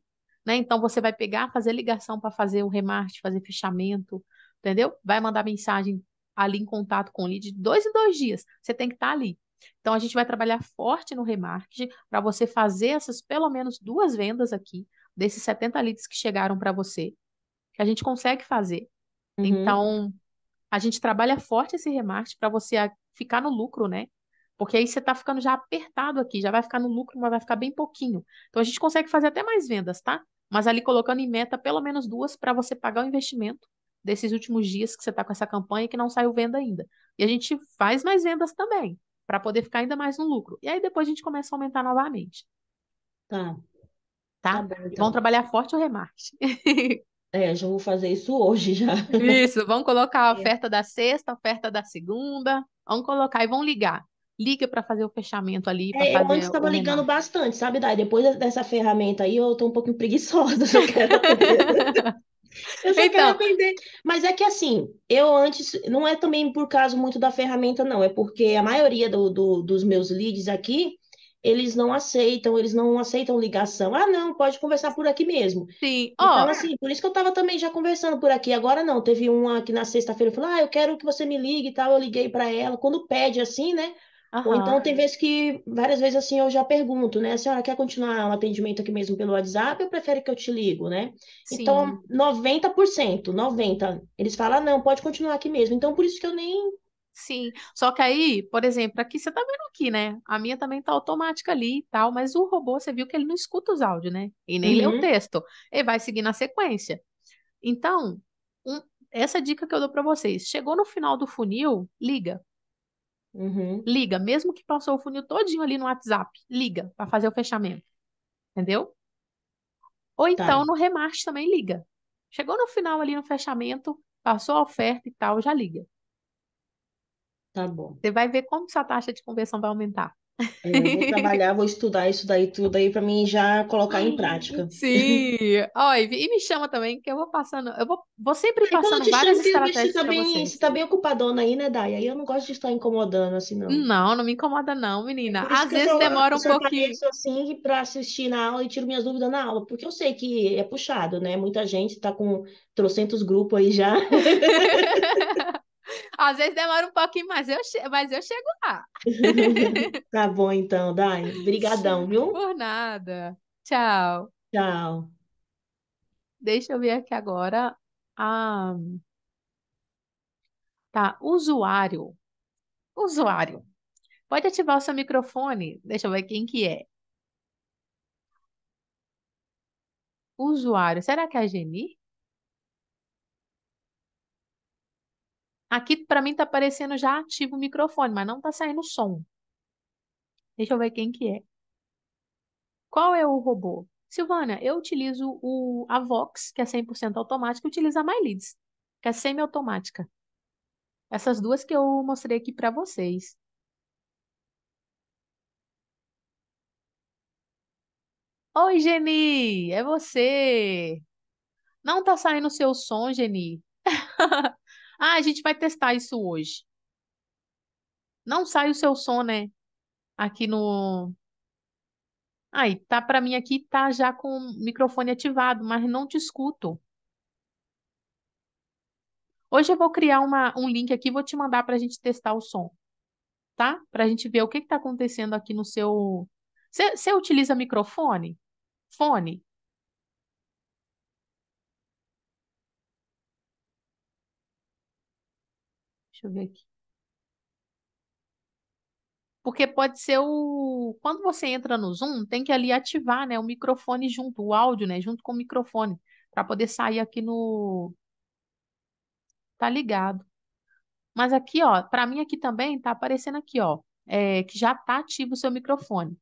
A: né? Então você vai pegar, fazer ligação para fazer o remarketing, fazer fechamento, entendeu? Vai mandar mensagem ali em contato com o lead de dois em dois dias. Você tem que estar tá ali. Então a gente vai trabalhar forte no remarketing para você fazer essas pelo menos duas vendas aqui desses 70 leads que chegaram para você, que a gente consegue fazer. Uhum. Então, a gente trabalha forte esse remate para você ficar no lucro, né? Porque aí você está ficando já apertado aqui, já vai ficar no lucro, mas vai ficar bem pouquinho. Então a gente consegue fazer até mais vendas, tá? Mas ali colocando em meta pelo menos duas para você pagar o investimento desses últimos dias que você está com essa campanha que não saiu venda ainda. E a gente faz mais vendas também, para poder ficar ainda mais no lucro. E aí depois a gente começa a aumentar novamente. Tá tá? tá bom, então. Vão trabalhar forte o remate.
C: [laughs] É, já vou fazer isso hoje já. Isso,
A: vão colocar a é. oferta é. da sexta, a oferta da segunda, vão colocar e vão ligar. Liga para fazer o fechamento ali. É, eu antes estava ligando
C: bastante, sabe, Dai? Depois dessa ferramenta aí, eu estou um pouquinho preguiçosa, [laughs] [laughs] só quero Eu só então... aprender. Mas é que assim, eu antes, não é também por causa muito da ferramenta, não, é porque a maioria do, do, dos meus leads aqui eles não aceitam, eles não aceitam ligação. Ah, não, pode conversar por aqui mesmo. Sim. Então, oh. assim, por isso que eu estava também já conversando por aqui. Agora não, teve uma que na sexta-feira falou: ah, eu quero que você me ligue e tal. Eu liguei para ela. Quando pede assim, né? Ou então tem vezes que, várias vezes assim, eu já pergunto, né? A senhora quer continuar o atendimento aqui mesmo pelo WhatsApp ou prefere que eu te ligo, né? Então, Sim. Então, 90%, 90%. Eles falam, ah, não, pode continuar aqui mesmo. Então, por isso que eu
A: nem Sim, só que aí, por exemplo, aqui você tá vendo aqui, né? A minha também tá automática ali e tal, mas o robô, você viu que ele não escuta os áudios, né? E nem uhum. lê o uhum. texto. Ele vai seguir na sequência. Então, um, essa dica que eu dou para vocês, chegou no final do funil, liga. Uhum. Liga, mesmo que passou o funil todinho ali no WhatsApp, liga para fazer o fechamento. Entendeu? Ou tá. então tá. no remate também liga. Chegou no final ali no fechamento, passou a oferta e tal, já liga. Tá bom. Você vai ver como sua taxa de conversão vai aumentar. É, eu vou trabalhar,
C: vou estudar isso daí tudo aí para mim já colocar em prática. [laughs] Sim.
A: oi e, me chama também, que eu vou passando, eu vou, vou sempre é, passando várias chamo, estratégias você tá bem, vocês. Você
C: está bem ocupadona aí, né, Day? Aí eu não gosto de estar incomodando assim, não. Não, não me incomoda não, menina. Às vezes demora um pouquinho. Eu assim para assistir na aula e tiro minhas dúvidas na aula, porque eu sei que é puxado, né? Muita gente está com trocentos grupos aí já. [laughs] Às
A: vezes demora um pouquinho, mas eu, che... mas eu chego lá.
C: [laughs] tá bom então, Dai. Obrigadão, [laughs] viu?
A: Por nada.
C: Tchau. Tchau.
A: Deixa eu ver aqui agora. Ah, tá, usuário. Usuário. Pode ativar o seu microfone. Deixa eu ver quem que é. Usuário. Será que é a Geni? Aqui para mim está aparecendo já ativo o microfone, mas não está saindo som. Deixa eu ver quem que é. Qual é o robô? Silvana, eu utilizo o, a Vox, que é 100% automática, e utilizo a MyLeads, que é semi-automática. Essas duas que eu mostrei aqui para vocês. Oi, Geni, é você! Não tá saindo o seu som, Geni. [laughs] Ah, a gente vai testar isso hoje. Não sai o seu som, né? Aqui no. Aí, tá para mim aqui, tá já com o microfone ativado, mas não te escuto. Hoje eu vou criar uma, um link aqui, vou te mandar para a gente testar o som, tá? Para a gente ver o que está acontecendo aqui no seu. Você utiliza microfone? Fone? Deixa eu ver aqui. Porque pode ser o. Quando você entra no Zoom, tem que ali ativar, né, o microfone junto, o áudio, né, junto com o microfone, para poder sair aqui no. Tá ligado. Mas aqui, ó, para mim aqui também tá aparecendo aqui, ó, é, que já tá ativo o seu microfone.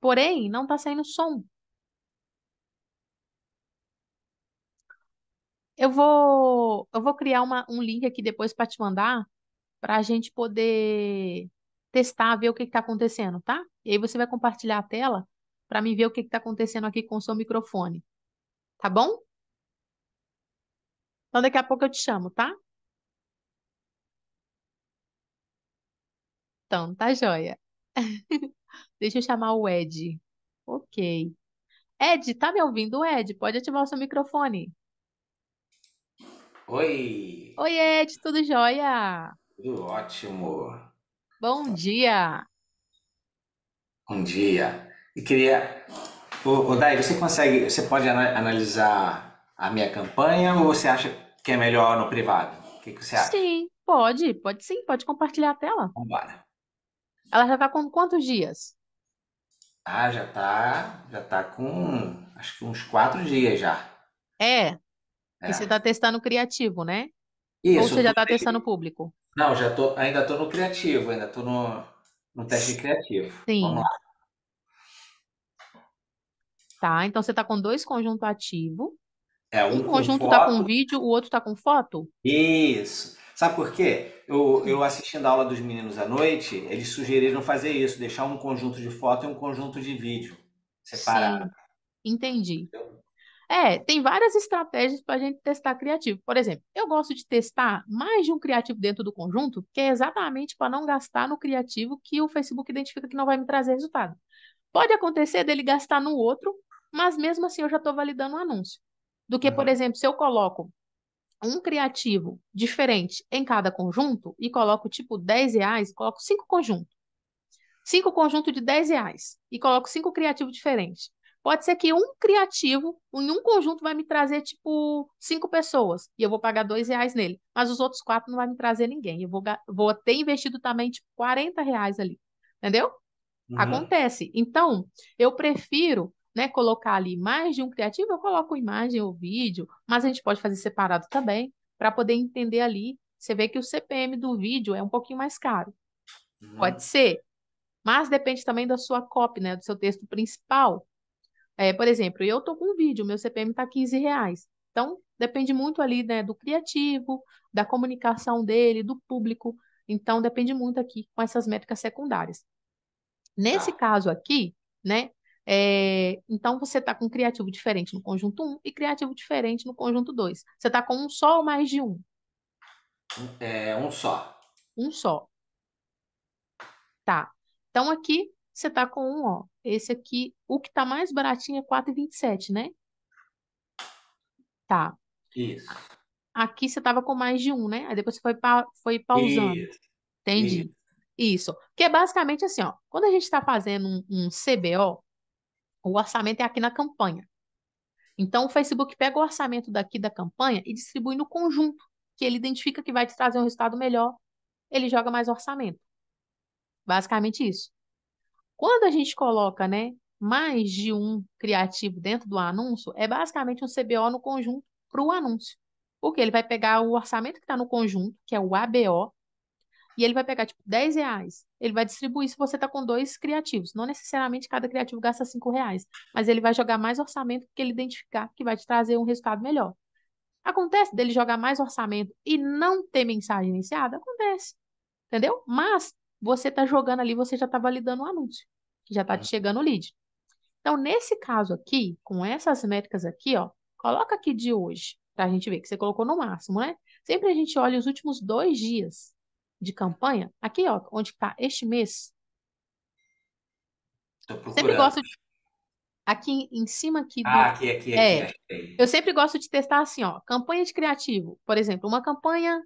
A: Porém, não tá saindo som. Eu vou, eu vou criar uma, um link aqui depois para te mandar para a gente poder testar, ver o que está acontecendo, tá? E aí você vai compartilhar a tela para mim ver o que está acontecendo aqui com o seu microfone. Tá bom? Então daqui a pouco eu te chamo, tá? Então, tá joia. [laughs] Deixa eu chamar o Ed. Ok. Ed, tá me ouvindo, Ed? Pode ativar o seu microfone.
D: Oi.
A: Oi, Ed, tudo jóia?
E: Tudo ótimo.
A: Bom dia.
E: Bom dia. E queria. Ô, ô Dai, você consegue. Você pode analisar a minha campanha ou você acha que é melhor no privado? O que, que você acha? Sim,
A: pode, pode sim, pode compartilhar a tela. Vambora. Ela já está com quantos dias?
E: Ah, já tá, já está com acho que uns quatro dias já.
A: É. é. E você está testando criativo, né?
E: Isso. Ou você já está
A: testando público?
E: Não, já tô, ainda tô no criativo, ainda tô no, no teste criativo. Vamos Sim,
A: lá. tá? Então você está com dois conjuntos ativos.
E: É, um Um conjunto está com
A: vídeo, o outro está com foto?
E: Isso. Sabe por quê? Eu, eu assistindo a aula dos meninos à noite, eles sugeriram fazer isso, deixar um conjunto de foto e um conjunto de vídeo separado. Sim,
A: entendi. entendeu? É, tem várias estratégias para a gente testar criativo. Por exemplo, eu gosto de testar mais de um criativo dentro do conjunto, que é exatamente para não gastar no criativo que o Facebook identifica que não vai me trazer resultado. Pode acontecer dele gastar no outro, mas mesmo assim eu já estou validando o um anúncio. Do que, uhum. por exemplo, se eu coloco um criativo diferente em cada conjunto e coloco tipo 10 reais, coloco cinco conjuntos. Cinco conjuntos de 10 reais e coloco cinco criativos diferentes. Pode ser que um criativo, em um conjunto, vai me trazer, tipo, cinco pessoas, e eu vou pagar dois reais nele. Mas os outros quatro não vai me trazer ninguém. Eu vou, vou ter investido também, tipo, 40 reais ali. Entendeu? Uhum. Acontece. Então, eu prefiro né, colocar ali mais de um criativo, eu coloco imagem ou vídeo, mas a gente pode fazer separado também, para poder entender ali. Você vê que o CPM do vídeo é um pouquinho mais caro. Uhum. Pode ser. Mas depende também da sua copy, né, do seu texto principal. É, por exemplo, eu estou com um vídeo, meu CPM está 15 reais. Então, depende muito ali né, do criativo, da comunicação dele, do público. Então, depende muito aqui com essas métricas secundárias. Nesse ah. caso aqui, né? É, então, você está com criativo diferente no conjunto 1 e criativo diferente no conjunto 2. Você está com um só ou mais de um?
E: É, um só.
A: Um só. Tá. Então, aqui você tá com um, ó. Esse aqui, o que tá mais baratinho é 4,27, né? Tá. Isso. Aqui você tava com mais de um, né? Aí depois você foi, pa foi pausando. Isso. Entendi. Isso. Isso. Que é basicamente assim, ó. Quando a gente está fazendo um, um, CBO, o orçamento é aqui na campanha. Então, o Facebook pega o orçamento daqui da campanha e distribui no conjunto, que ele identifica que vai te trazer um resultado melhor, ele joga mais orçamento. Basicamente isso. Quando a gente coloca, né, mais de um criativo dentro do anúncio, é basicamente um CBO no conjunto para o anúncio. Porque ele vai pegar o orçamento que está no conjunto, que é o ABO, e ele vai pegar, tipo, 10 reais. Ele vai distribuir se você está com dois criativos. Não necessariamente cada criativo gasta 5 reais, mas ele vai jogar mais orçamento que ele identificar que vai te trazer um resultado melhor. Acontece dele jogar mais orçamento e não ter mensagem iniciada? Acontece. Entendeu? Mas você está jogando ali, você já está validando o anúncio, já está te é. chegando o lead. Então, nesse caso aqui, com essas métricas aqui, ó, coloca aqui de hoje, para a gente ver que você colocou no máximo, né? Sempre a gente olha os últimos dois dias de campanha, aqui, ó, onde está este mês. Sempre gosto de... Aqui em cima aqui. Do... Ah, aqui, aqui, é, aqui, aqui. Eu sempre gosto de testar assim, ó, campanha de criativo. Por exemplo, uma campanha,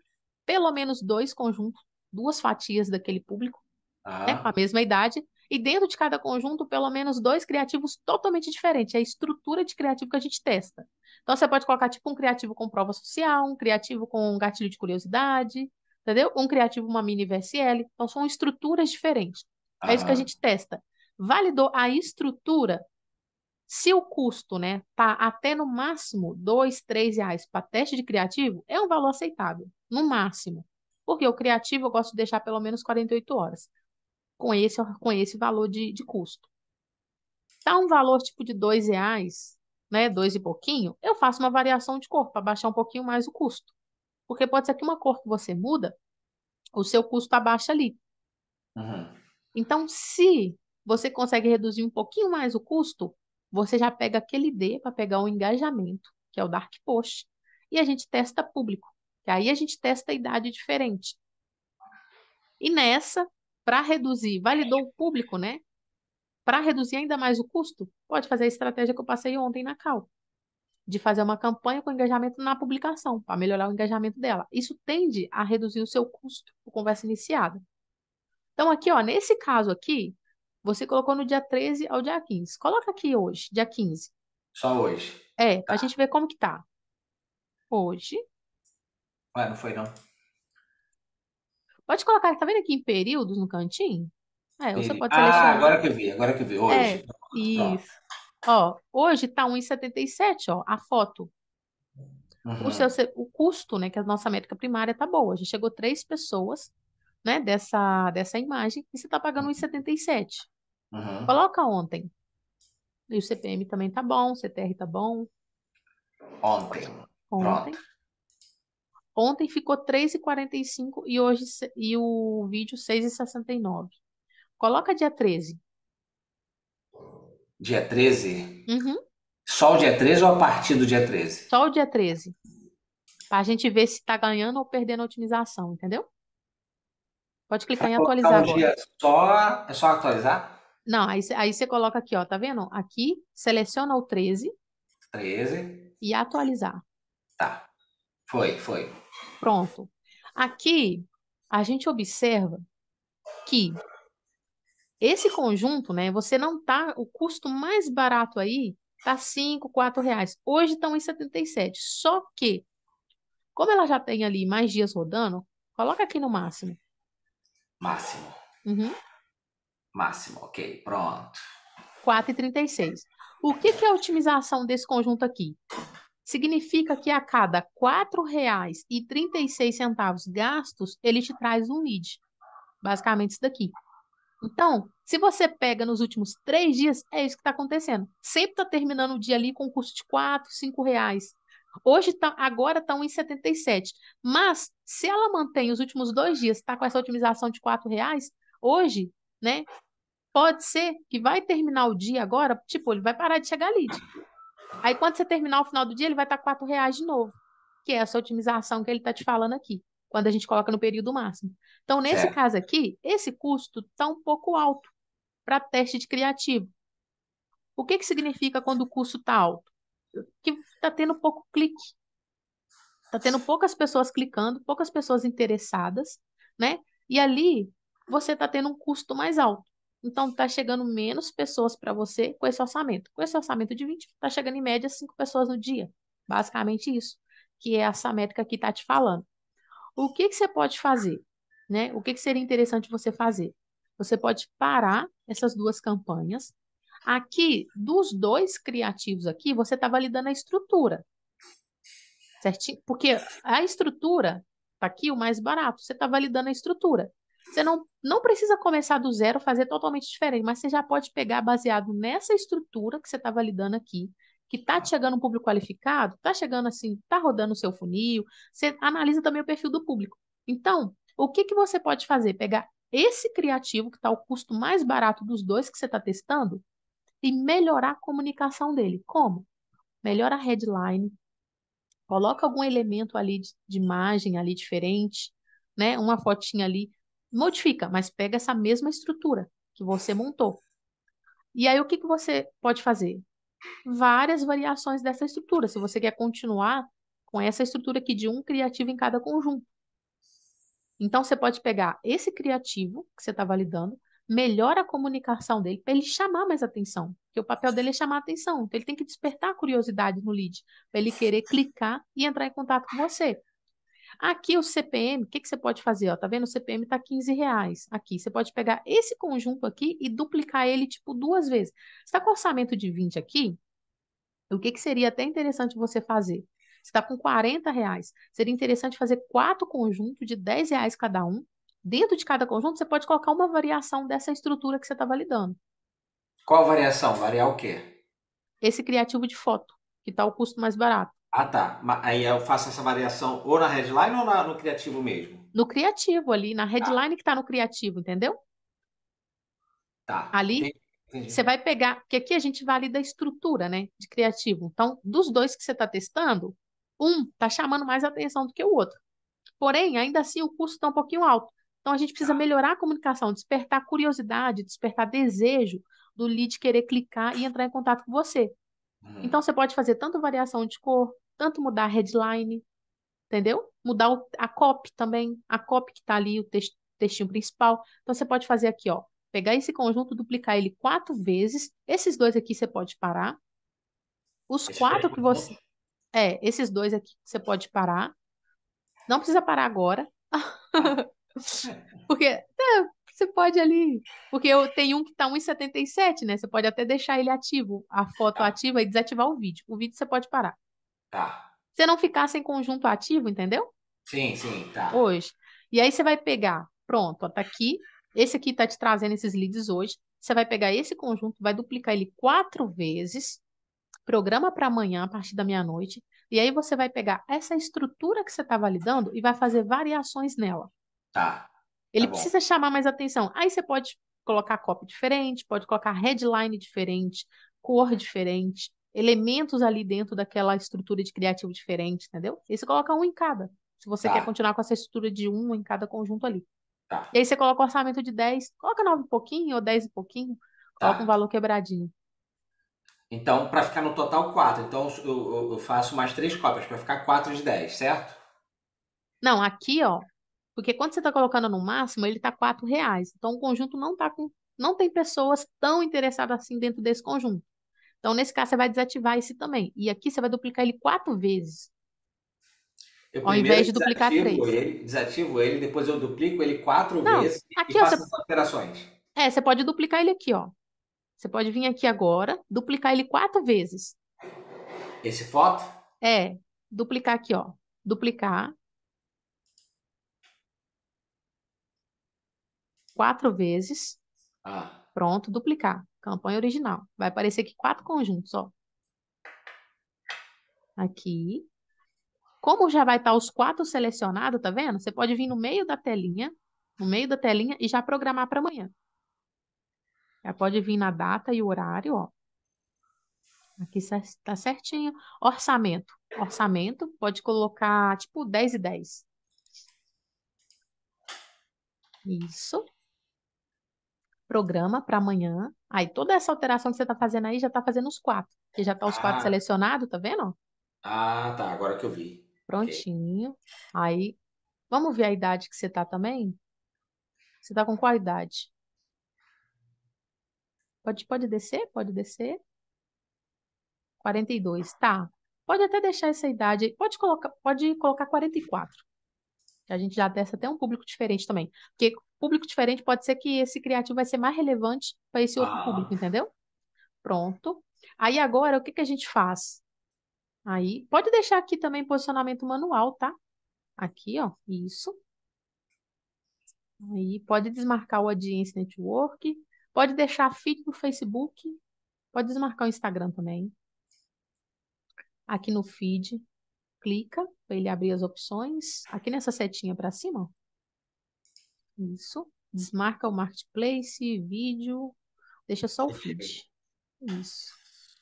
A: pelo menos dois conjuntos duas fatias daquele público, né, ah. né, com a mesma idade, e dentro de cada conjunto, pelo menos dois criativos totalmente diferentes. É a estrutura de criativo que a gente testa. Então, você pode colocar, tipo, um criativo com prova social, um criativo com um gatilho de curiosidade, entendeu? Um criativo, uma mini VSL. Então, são estruturas diferentes. Ah. É isso que a ah. gente testa. Validou a estrutura, se o custo, né, tá até no máximo dois, três reais para teste de criativo, é um valor aceitável, no máximo. Porque o criativo eu gosto de deixar pelo menos 48 horas, com esse, com esse valor de, de custo. Tá um valor tipo de dois reais, né, dois e pouquinho, eu faço uma variação de cor para baixar um pouquinho mais o custo. Porque pode ser que uma cor que você muda, o seu custo abaixa ali. Uhum. Então, se você consegue reduzir um pouquinho mais o custo, você já pega aquele D para pegar o engajamento, que é o dark post, e a gente testa público. Que aí a gente testa a idade diferente. E nessa, para reduzir, validou o público, né? Para reduzir ainda mais o custo, pode fazer a estratégia que eu passei ontem na Cal, de fazer uma campanha com engajamento na publicação, para melhorar o engajamento dela. Isso tende a reduzir o seu custo por conversa iniciada. Então, aqui, ó, nesse caso aqui, você colocou no dia 13 ao dia 15. Coloca aqui hoje, dia 15. Só hoje. É, tá. pra gente ver como que tá. Hoje, Ué, não foi não. Pode colocar, tá vendo aqui em períodos no cantinho? É, Peri...
D: você pode selecionar. Ah, agora que eu vi, agora que eu vi, hoje. É,
A: isso. Ó, hoje tá 1,77, ó, a foto. Uhum. O, seu, o custo, né, que a nossa métrica primária tá boa. gente chegou três pessoas, né, dessa, dessa imagem, e você tá pagando 1,77. Uhum. Coloca ontem. E o CPM também tá bom, o CTR tá bom. Ontem. Ontem. Pronto. Ontem ficou 3,45 e hoje e o vídeo 6,69. Coloca dia 13.
E: Dia 13? Uhum. Só o dia 13 ou a partir do dia 13?
A: Só o dia 13. Pra gente ver se tá ganhando ou perdendo a otimização, entendeu? Pode clicar Vai em atualizar um agora.
E: só, é só atualizar?
A: Não, aí, aí você coloca aqui, ó, tá vendo? Aqui, seleciona o 13.
E: 13.
A: E atualizar. Tá.
E: Foi, foi.
A: Pronto. Aqui a gente observa que esse conjunto, né? Você não tá. O custo mais barato aí tá 5, 4 reais. Hoje estão em 77. Só que, como ela já tem ali mais dias rodando, coloca aqui no máximo. Máximo. Uhum.
E: Máximo, ok. Pronto.
A: 4,36. O que, que é a otimização desse conjunto aqui? Significa que a cada R$ 4,36 gastos, ele te traz um lead. Basicamente isso daqui. Então, se você pega nos últimos três dias, é isso que está acontecendo. Sempre está terminando o dia ali com um custo de R$ 5 reais. Hoje tá, agora estão em 77. Mas se ela mantém os últimos dois dias, está com essa otimização de R$ reais, hoje, né? Pode ser que vai terminar o dia agora, tipo, ele vai parar de chegar lead. Aí quando você terminar o final do dia, ele vai estar quatro R$ reais de novo, que é essa otimização que ele está te falando aqui, quando a gente coloca no período máximo. Então, nesse caso aqui, esse custo está um pouco alto para teste de criativo. O que, que significa quando o custo está alto? Que está tendo pouco clique. Está tendo poucas pessoas clicando, poucas pessoas interessadas, né? E ali você está tendo um custo mais alto. Então, está chegando menos pessoas para você com esse orçamento. Com esse orçamento de 20, está chegando em média 5 pessoas no dia. Basicamente isso, que é essa métrica que está te falando. O que, que você pode fazer? Né? O que, que seria interessante você fazer? Você pode parar essas duas campanhas. Aqui, dos dois criativos aqui, você está validando a estrutura. Certinho? Porque a estrutura, está aqui o mais barato, você está validando a estrutura. Você não, não precisa começar do zero, fazer totalmente diferente, mas você já pode pegar baseado nessa estrutura que você está validando aqui, que está chegando um público qualificado, está chegando assim, está rodando o seu funil, você analisa também o perfil do público. Então, o que, que você pode fazer? Pegar esse criativo, que está o custo mais barato dos dois que você está testando, e melhorar a comunicação dele. Como? Melhora a headline, coloca algum elemento ali de, de imagem ali diferente, né? Uma fotinha ali Modifica, mas pega essa mesma estrutura que você montou. E aí, o que, que você pode fazer? Várias variações dessa estrutura. Se você quer continuar com essa estrutura aqui de um criativo em cada conjunto. Então, você pode pegar esse criativo que você está validando, melhora a comunicação dele para ele chamar mais atenção. Porque o papel dele é chamar atenção. Então, ele tem que despertar a curiosidade no lead, para ele querer clicar e entrar em contato com você. Aqui o CPM, o que, que você pode fazer? Ó, tá vendo? O CPM está 15 reais aqui. Você pode pegar esse conjunto aqui e duplicar ele, tipo, duas vezes. Você está com orçamento de 20 aqui, o que, que seria até interessante você fazer? Você está com 40 reais. Seria interessante fazer quatro conjuntos de 10 reais cada um. Dentro de cada conjunto, você pode colocar uma variação dessa estrutura que você está validando.
E: Qual variação? Variar o quê?
A: Esse criativo de foto, que está o custo mais barato.
E: Ah, tá. Aí eu faço essa variação ou na headline ou no criativo mesmo?
A: No criativo ali, na tá. headline que está no criativo, entendeu? Tá. Ali Entendi. você vai pegar, porque aqui a gente valida a estrutura, né, de criativo. Então, dos dois que você está testando, um está chamando mais atenção do que o outro. Porém, ainda assim, o custo está um pouquinho alto. Então, a gente precisa Tá. melhorar a comunicação, despertar curiosidade, despertar desejo do lead querer clicar e entrar em contato com você. Uhum. Então, você pode fazer tanto variação de cor, tanto mudar a headline, entendeu? Mudar o, a copy também, a copy que está ali, o text, textinho principal. Então, você pode fazer aqui, ó, pegar esse conjunto, duplicar ele quatro vezes. Esses dois aqui você pode parar. Os esse quatro que você... Bom. É, esses dois aqui você pode parar. Não precisa parar agora. Tá. [laughs] Porque é, você pode ali. Porque eu tenho um que está 1,77, né? Você pode até deixar ele ativo, a foto tá. ativa e desativar o vídeo. O vídeo você pode parar. Tá. Você não ficar sem conjunto ativo, entendeu?
D: Sim, sim, tá.
A: Hoje. E aí você vai pegar, pronto, ó, tá aqui. Esse aqui tá te trazendo esses leads hoje. Você vai pegar esse conjunto, vai duplicar ele quatro vezes, programa para amanhã, a partir da meia-noite. E aí você vai pegar essa estrutura que você está validando e vai fazer variações nela. Tá. tá ele precisa chamar mais atenção. Aí você pode colocar copy diferente, pode colocar headline diferente, cor diferente, elementos ali dentro daquela estrutura de criativo diferente, entendeu? E você coloca um em cada. Se você tá. quer continuar com essa estrutura de um em cada conjunto ali. Tá. E aí você coloca um orçamento de 10, coloca 9 e pouquinho ou 10 e pouquinho, coloca tá. um valor quebradinho.
E: Então, para ficar no total 4, então eu, eu faço mais 3 cópias para ficar 4 de 10, certo?
A: Não, aqui, ó, porque quando você está colocando no máximo, ele está 4 reais. Então o conjunto não tá com. Não tem pessoas tão interessadas assim dentro desse conjunto. Então, nesse caso, você vai desativar esse também. E aqui você vai duplicar ele quatro vezes.
E: Eu ao invés de duplicar três. Ele, desativo ele, depois eu duplico ele quatro Não, vezes aqui, e faço você... as alterações.
A: É, você pode duplicar ele aqui, ó. Você pode vir aqui agora, duplicar ele quatro vezes.
E: Esse foto?
A: É, duplicar aqui, ó. Duplicar. Quatro vezes. Ah. Pronto, duplicar. Campanha original. Vai aparecer aqui quatro conjuntos, ó. Aqui. Como já vai estar os quatro selecionados, tá vendo? Você pode vir no meio da telinha, no meio da telinha e já programar para amanhã. Já pode vir na data e horário, ó. Aqui está certinho. Orçamento. Orçamento, pode colocar tipo 10 e 10. Isso programa para amanhã. Aí toda essa alteração que você está fazendo aí já está fazendo os quatro. Que já tá os ah. quatro selecionados, tá vendo?
E: Ah, tá. Agora que eu vi.
A: Prontinho. Okay. Aí, vamos ver a idade que você tá também? Você tá com qual idade? Pode, pode descer? Pode descer. 42, tá. Pode até deixar essa idade aí. Pode colocar, pode colocar 44. A gente já testa até um público diferente também. Porque público diferente, pode ser que esse criativo vai ser mais relevante para esse outro ah. público, entendeu? Pronto. Aí agora, o que, que a gente faz? Aí, pode deixar aqui também posicionamento manual, tá? Aqui, ó, isso. Aí, pode desmarcar o Audience Network, pode deixar feed do Facebook, pode desmarcar o Instagram também. Aqui no feed, clica para ele abrir as opções. Aqui nessa setinha para cima, ó. Isso. Desmarca o marketplace, vídeo, deixa só o feed. Isso.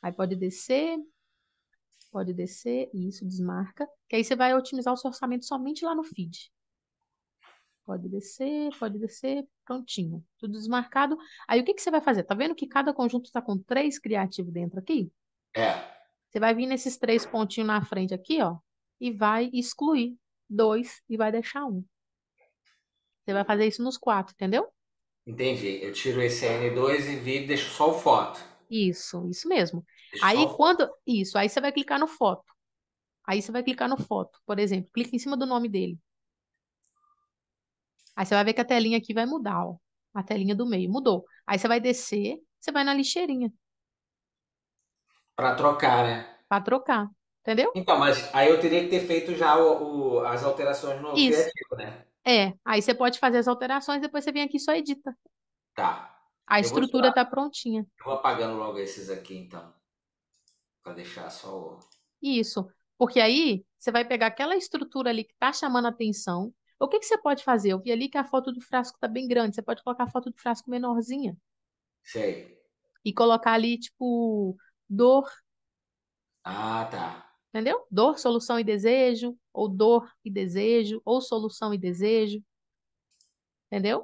A: Aí pode descer, pode descer, isso, desmarca. Que aí você vai otimizar o seu orçamento somente lá no feed. Pode descer, pode descer, prontinho. Tudo desmarcado. Aí o que, que você vai fazer? Tá vendo que cada conjunto está com três criativos dentro aqui? É. Você vai vir nesses três pontinhos na frente aqui, ó, e vai excluir dois e vai deixar um. Você vai fazer isso nos quatro, entendeu?
E: Entendi. Eu tiro esse N2 e vi, deixo só o foto.
A: Isso, isso mesmo. aí quando. Isso, aí você vai clicar no foto. Aí você vai clicar no foto, por exemplo. Clica em cima do nome dele. Aí você vai ver que a telinha aqui vai mudar, ó. A telinha do meio mudou. Aí você vai descer, você vai na lixeirinha.
E: Para trocar, né?
A: Para trocar, entendeu? Então, mas
E: aí eu teria que ter feito já o, o as alterações no Isso. criativo, né?
A: É, aí você pode fazer as alterações, depois você vem aqui e só edita. Tá. A Eu estrutura tá prontinha.
E: Eu vou apagando logo esses aqui, então. Pra deixar só o.
A: Isso. Porque aí você vai pegar aquela estrutura ali que tá chamando atenção. O que, que você pode fazer? Eu vi ali que a foto do frasco tá bem grande. Você pode colocar a foto do frasco menorzinha. Sei. E colocar ali, tipo, dor. Ah, tá. Entendeu? Dor, solução e desejo ou dor e desejo, ou solução e desejo. Entendeu?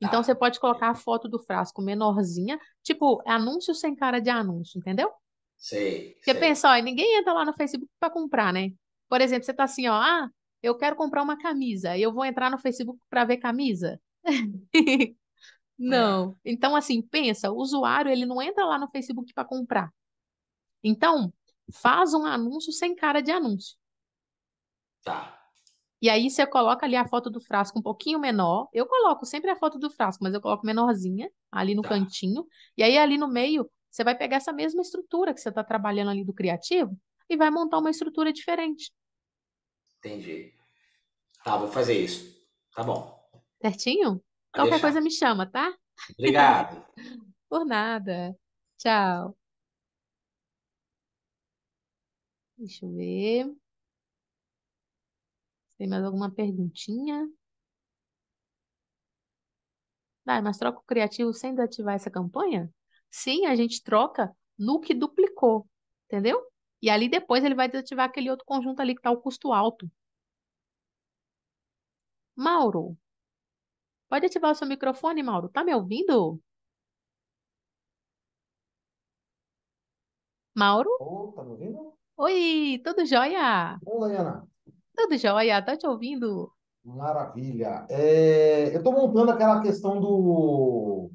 A: Tá. Então você pode colocar a foto do frasco menorzinha, tipo anúncio sem cara de anúncio, entendeu?
D: Sim. Porque sei. pensa,
A: ó, ninguém entra lá no Facebook para comprar, né? Por exemplo, você tá assim, ó, ah, eu quero comprar uma camisa, e eu vou entrar no Facebook para ver camisa? [laughs] É. não. É. Então assim, pensa, o usuário, ele não entra lá no Facebook para comprar. Então, faz um anúncio sem cara de anúncio. Tá. E aí você coloca ali a foto do frasco um pouquinho menor. Eu coloco sempre a foto do frasco, mas eu coloco menorzinha ali no tá. cantinho. E aí ali no meio você vai pegar essa mesma estrutura que você está trabalhando ali do criativo e vai montar uma estrutura diferente.
E: Entendi. Tá, vou fazer isso. Tá bom. Certinho? Vai Qualquer deixar. coisa
A: me chama, tá? Obrigado. [laughs] Por nada. Tchau. Deixa eu ver. Tem mais alguma perguntinha? Dai, mas troca o criativo sem desativar essa campanha? Sim, a gente troca no que duplicou, entendeu? E ali depois ele vai desativar aquele outro conjunto ali que está o custo alto. Mauro, pode ativar o seu microfone, Mauro? Tá me ouvindo? Mauro?
E: Ô, tá me ouvindo?
A: Oi, tudo jóia? Olá, Dayana, tudo jóia, tá te ouvindo?
E: Maravilha. É, eu estou montando aquela questão do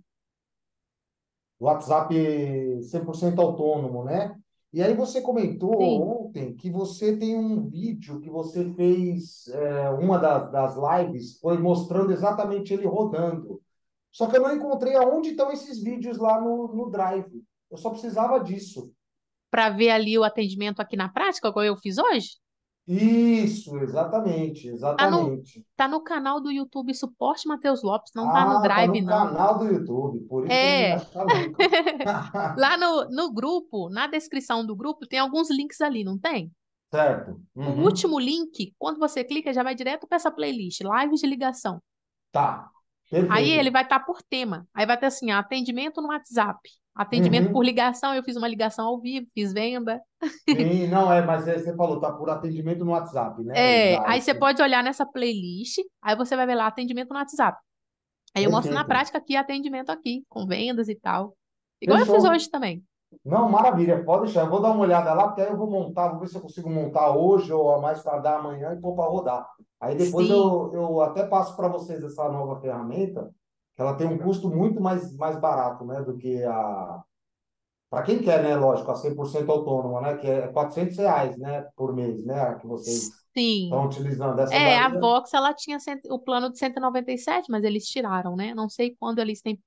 E: WhatsApp 100% autônomo, né? E aí você comentou Sim. ontem que você tem um vídeo que você fez, é, uma das, das lives, foi mostrando exatamente ele rodando. Só que eu não encontrei aonde estão esses vídeos lá no, no Drive. Eu só precisava disso.
A: Para ver ali o atendimento aqui na prática, como eu fiz hoje?
E: Isso, exatamente, exatamente.
A: Tá no, tá no canal do YouTube Suporte Matheus Lopes, não tá no ah, tá Drive, tá no não. canal
E: do YouTube, por isso é.
A: [laughs] Lá no, no grupo, na descrição do grupo, tem alguns links ali, não tem?
E: Certo. Uhum. O último
A: link, quando você clica, já vai direto para essa playlist, lives de ligação.
E: Tá. Perfeito.
A: Aí ele vai estar tá por tema. Aí vai ter assim, atendimento no WhatsApp, atendimento uhum. por ligação. Eu fiz uma ligação ao vivo, fiz venda.
E: Sim, não é, mas é, você falou, tá por atendimento no WhatsApp, né? É, Exato. aí você
A: pode olhar nessa playlist, aí você vai ver lá atendimento no WhatsApp.
E: Aí eu mostro na prática
A: aqui atendimento aqui, com vendas e tal. Igual Fechou. eu fiz hoje também.
E: Não, maravilha, pode deixar. Eu vou dar uma olhada lá, porque aí eu vou montar, vou ver se eu consigo montar hoje ou a mais tardar amanhã e pôr para rodar. Aí depois eu, eu até passo para vocês essa nova ferramenta, que ela tem um custo muito mais, mais barato, né, do que a... Para quem quer, né, lógico, a 100% autônoma, né, que é 400 reais, né, por mês, né, que vocês Sim. estão utilizando. Essa é, a né? Vox,
A: ela tinha o plano de 197, mas eles tiraram, né, não sei quando eles têm,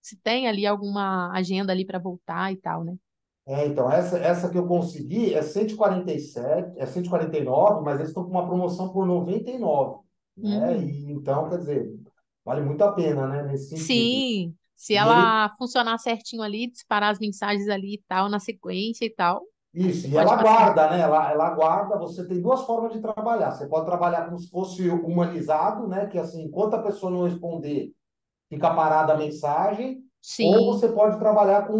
A: se tem ali alguma agenda ali para voltar e tal, né.
E: É, então, essa, essa que eu consegui é 147, é 149, mas eles estão com uma promoção por 99.
A: Né? Uhum. Né? E,
E: então, quer dizer, vale muito a pena, né? Nesse sentido. Sim,
A: se ela funcionar certinho ali, disparar as mensagens ali e tal, na sequência e tal.
E: Isso, e ela guarda, né? Ela, ela guarda, você tem duas formas de trabalhar. Você pode trabalhar como se fosse humanizado, né? Que assim, enquanto a pessoa não responder, fica parada a mensagem Sim. Ou você pode trabalhar com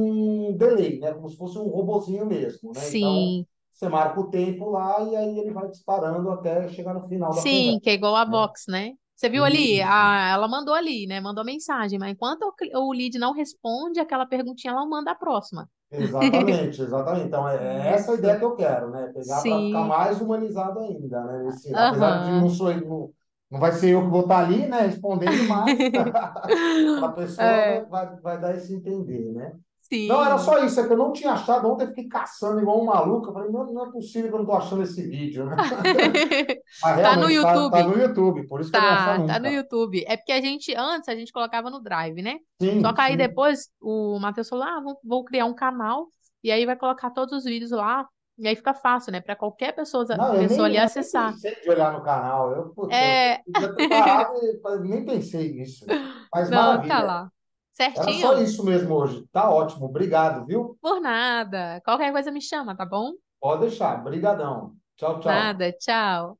E: um delay, né? Como se fosse um robozinho mesmo, né? Então, Sim. Então, você marca o tempo lá e aí ele vai disparando até chegar no final da Sim, conversa,
A: que é igual a né? Vox, né? Você viu ali? A, ah, ela mandou ali, né? Mandou mensagem, mas enquanto o, o lead não responde aquela perguntinha, ela manda a próxima.
E: Exatamente, [laughs] exatamente. Então, é, é essa a ideia que eu quero, né? Pegar para ficar mais humanizado ainda, né? Esse, uhum. Apesar de não sou, não, não vai ser eu que vou estar ali, né, respondendo, [laughs] mas [laughs] a pessoa é. vai, vai dar esse entender, né? Sim. Não, era só isso, é que eu não tinha achado, ontem eu fiquei caçando igual um maluco, eu falei, não, não é possível que eu não estou achando esse vídeo, né? [laughs]
A: tá no YouTube. Tá, tá, no
E: YouTube, por isso tá, que eu não tá, achava Tá no
A: YouTube, é porque a gente, antes a gente colocava no Drive, né? Sim, Só que aí sim. depois o Matheus falou, ah, vou, vou criar um canal, e aí vai colocar todos os vídeos lá, e aí fica fácil, né? Para qualquer pessoa, não, pessoa ali acessar.
E: Eu nem de olhar no canal. Eu, é... eu, eu nem pensei nisso. Mas não, tá maravilha. tá
A: lá. Certinho. Era só isso
E: mesmo hoje. Tá ótimo. Obrigado, viu?
A: Por nada. Qualquer coisa me chama, tá bom?
E: Pode deixar. Obrigadão. Tchau, tchau. Nada,
A: tchau.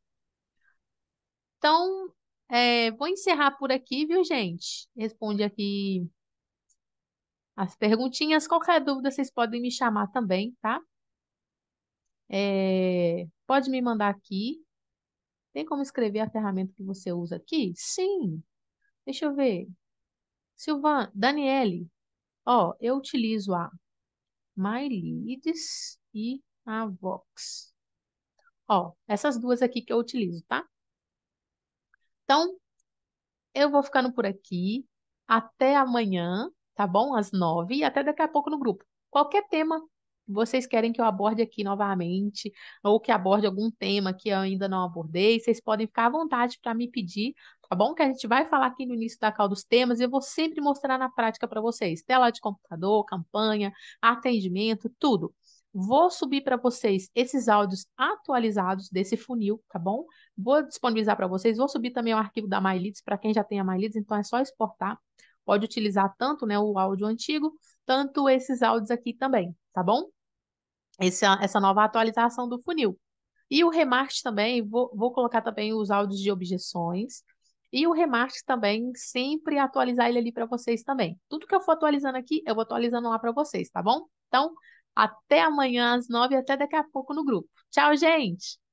A: Então, é, vou encerrar por aqui, viu, gente? Responde aqui as perguntinhas. Qualquer dúvida, vocês podem me chamar também, tá? É, pode me mandar aqui. Tem como escrever a ferramenta que você usa aqui? Sim. Deixa eu ver. Silvan, Daniele, ó, eu utilizo a MyLeads e a Vox. Ó, essas duas aqui que eu utilizo, tá? Então, eu vou ficando por aqui. Até amanhã, tá bom? Às nove e até daqui a pouco no grupo. Qualquer tema vocês querem que eu aborde aqui novamente, ou que aborde algum tema que eu ainda não abordei, vocês podem ficar à vontade para me pedir, tá bom? Que a gente vai falar aqui no início da call dos temas e eu vou sempre mostrar na prática para vocês. Tela de computador, campanha, atendimento, tudo. Vou subir para vocês esses áudios atualizados desse funil, tá bom? Vou disponibilizar para vocês. Vou subir também o arquivo da MyLeads para quem já tem a MyLeads, então é só exportar. Pode utilizar tanto né, o áudio antigo, tanto esses áudios aqui também, tá bom? esse, essa nova atualização do funil. E o remate também, vou, vou colocar também os áudios de objeções. E o remate também, sempre atualizar ele ali para vocês também. Tudo que eu for atualizando aqui, eu vou atualizando lá para vocês, tá bom? Então, até amanhã às nove, até daqui a pouco no grupo. Tchau, gente!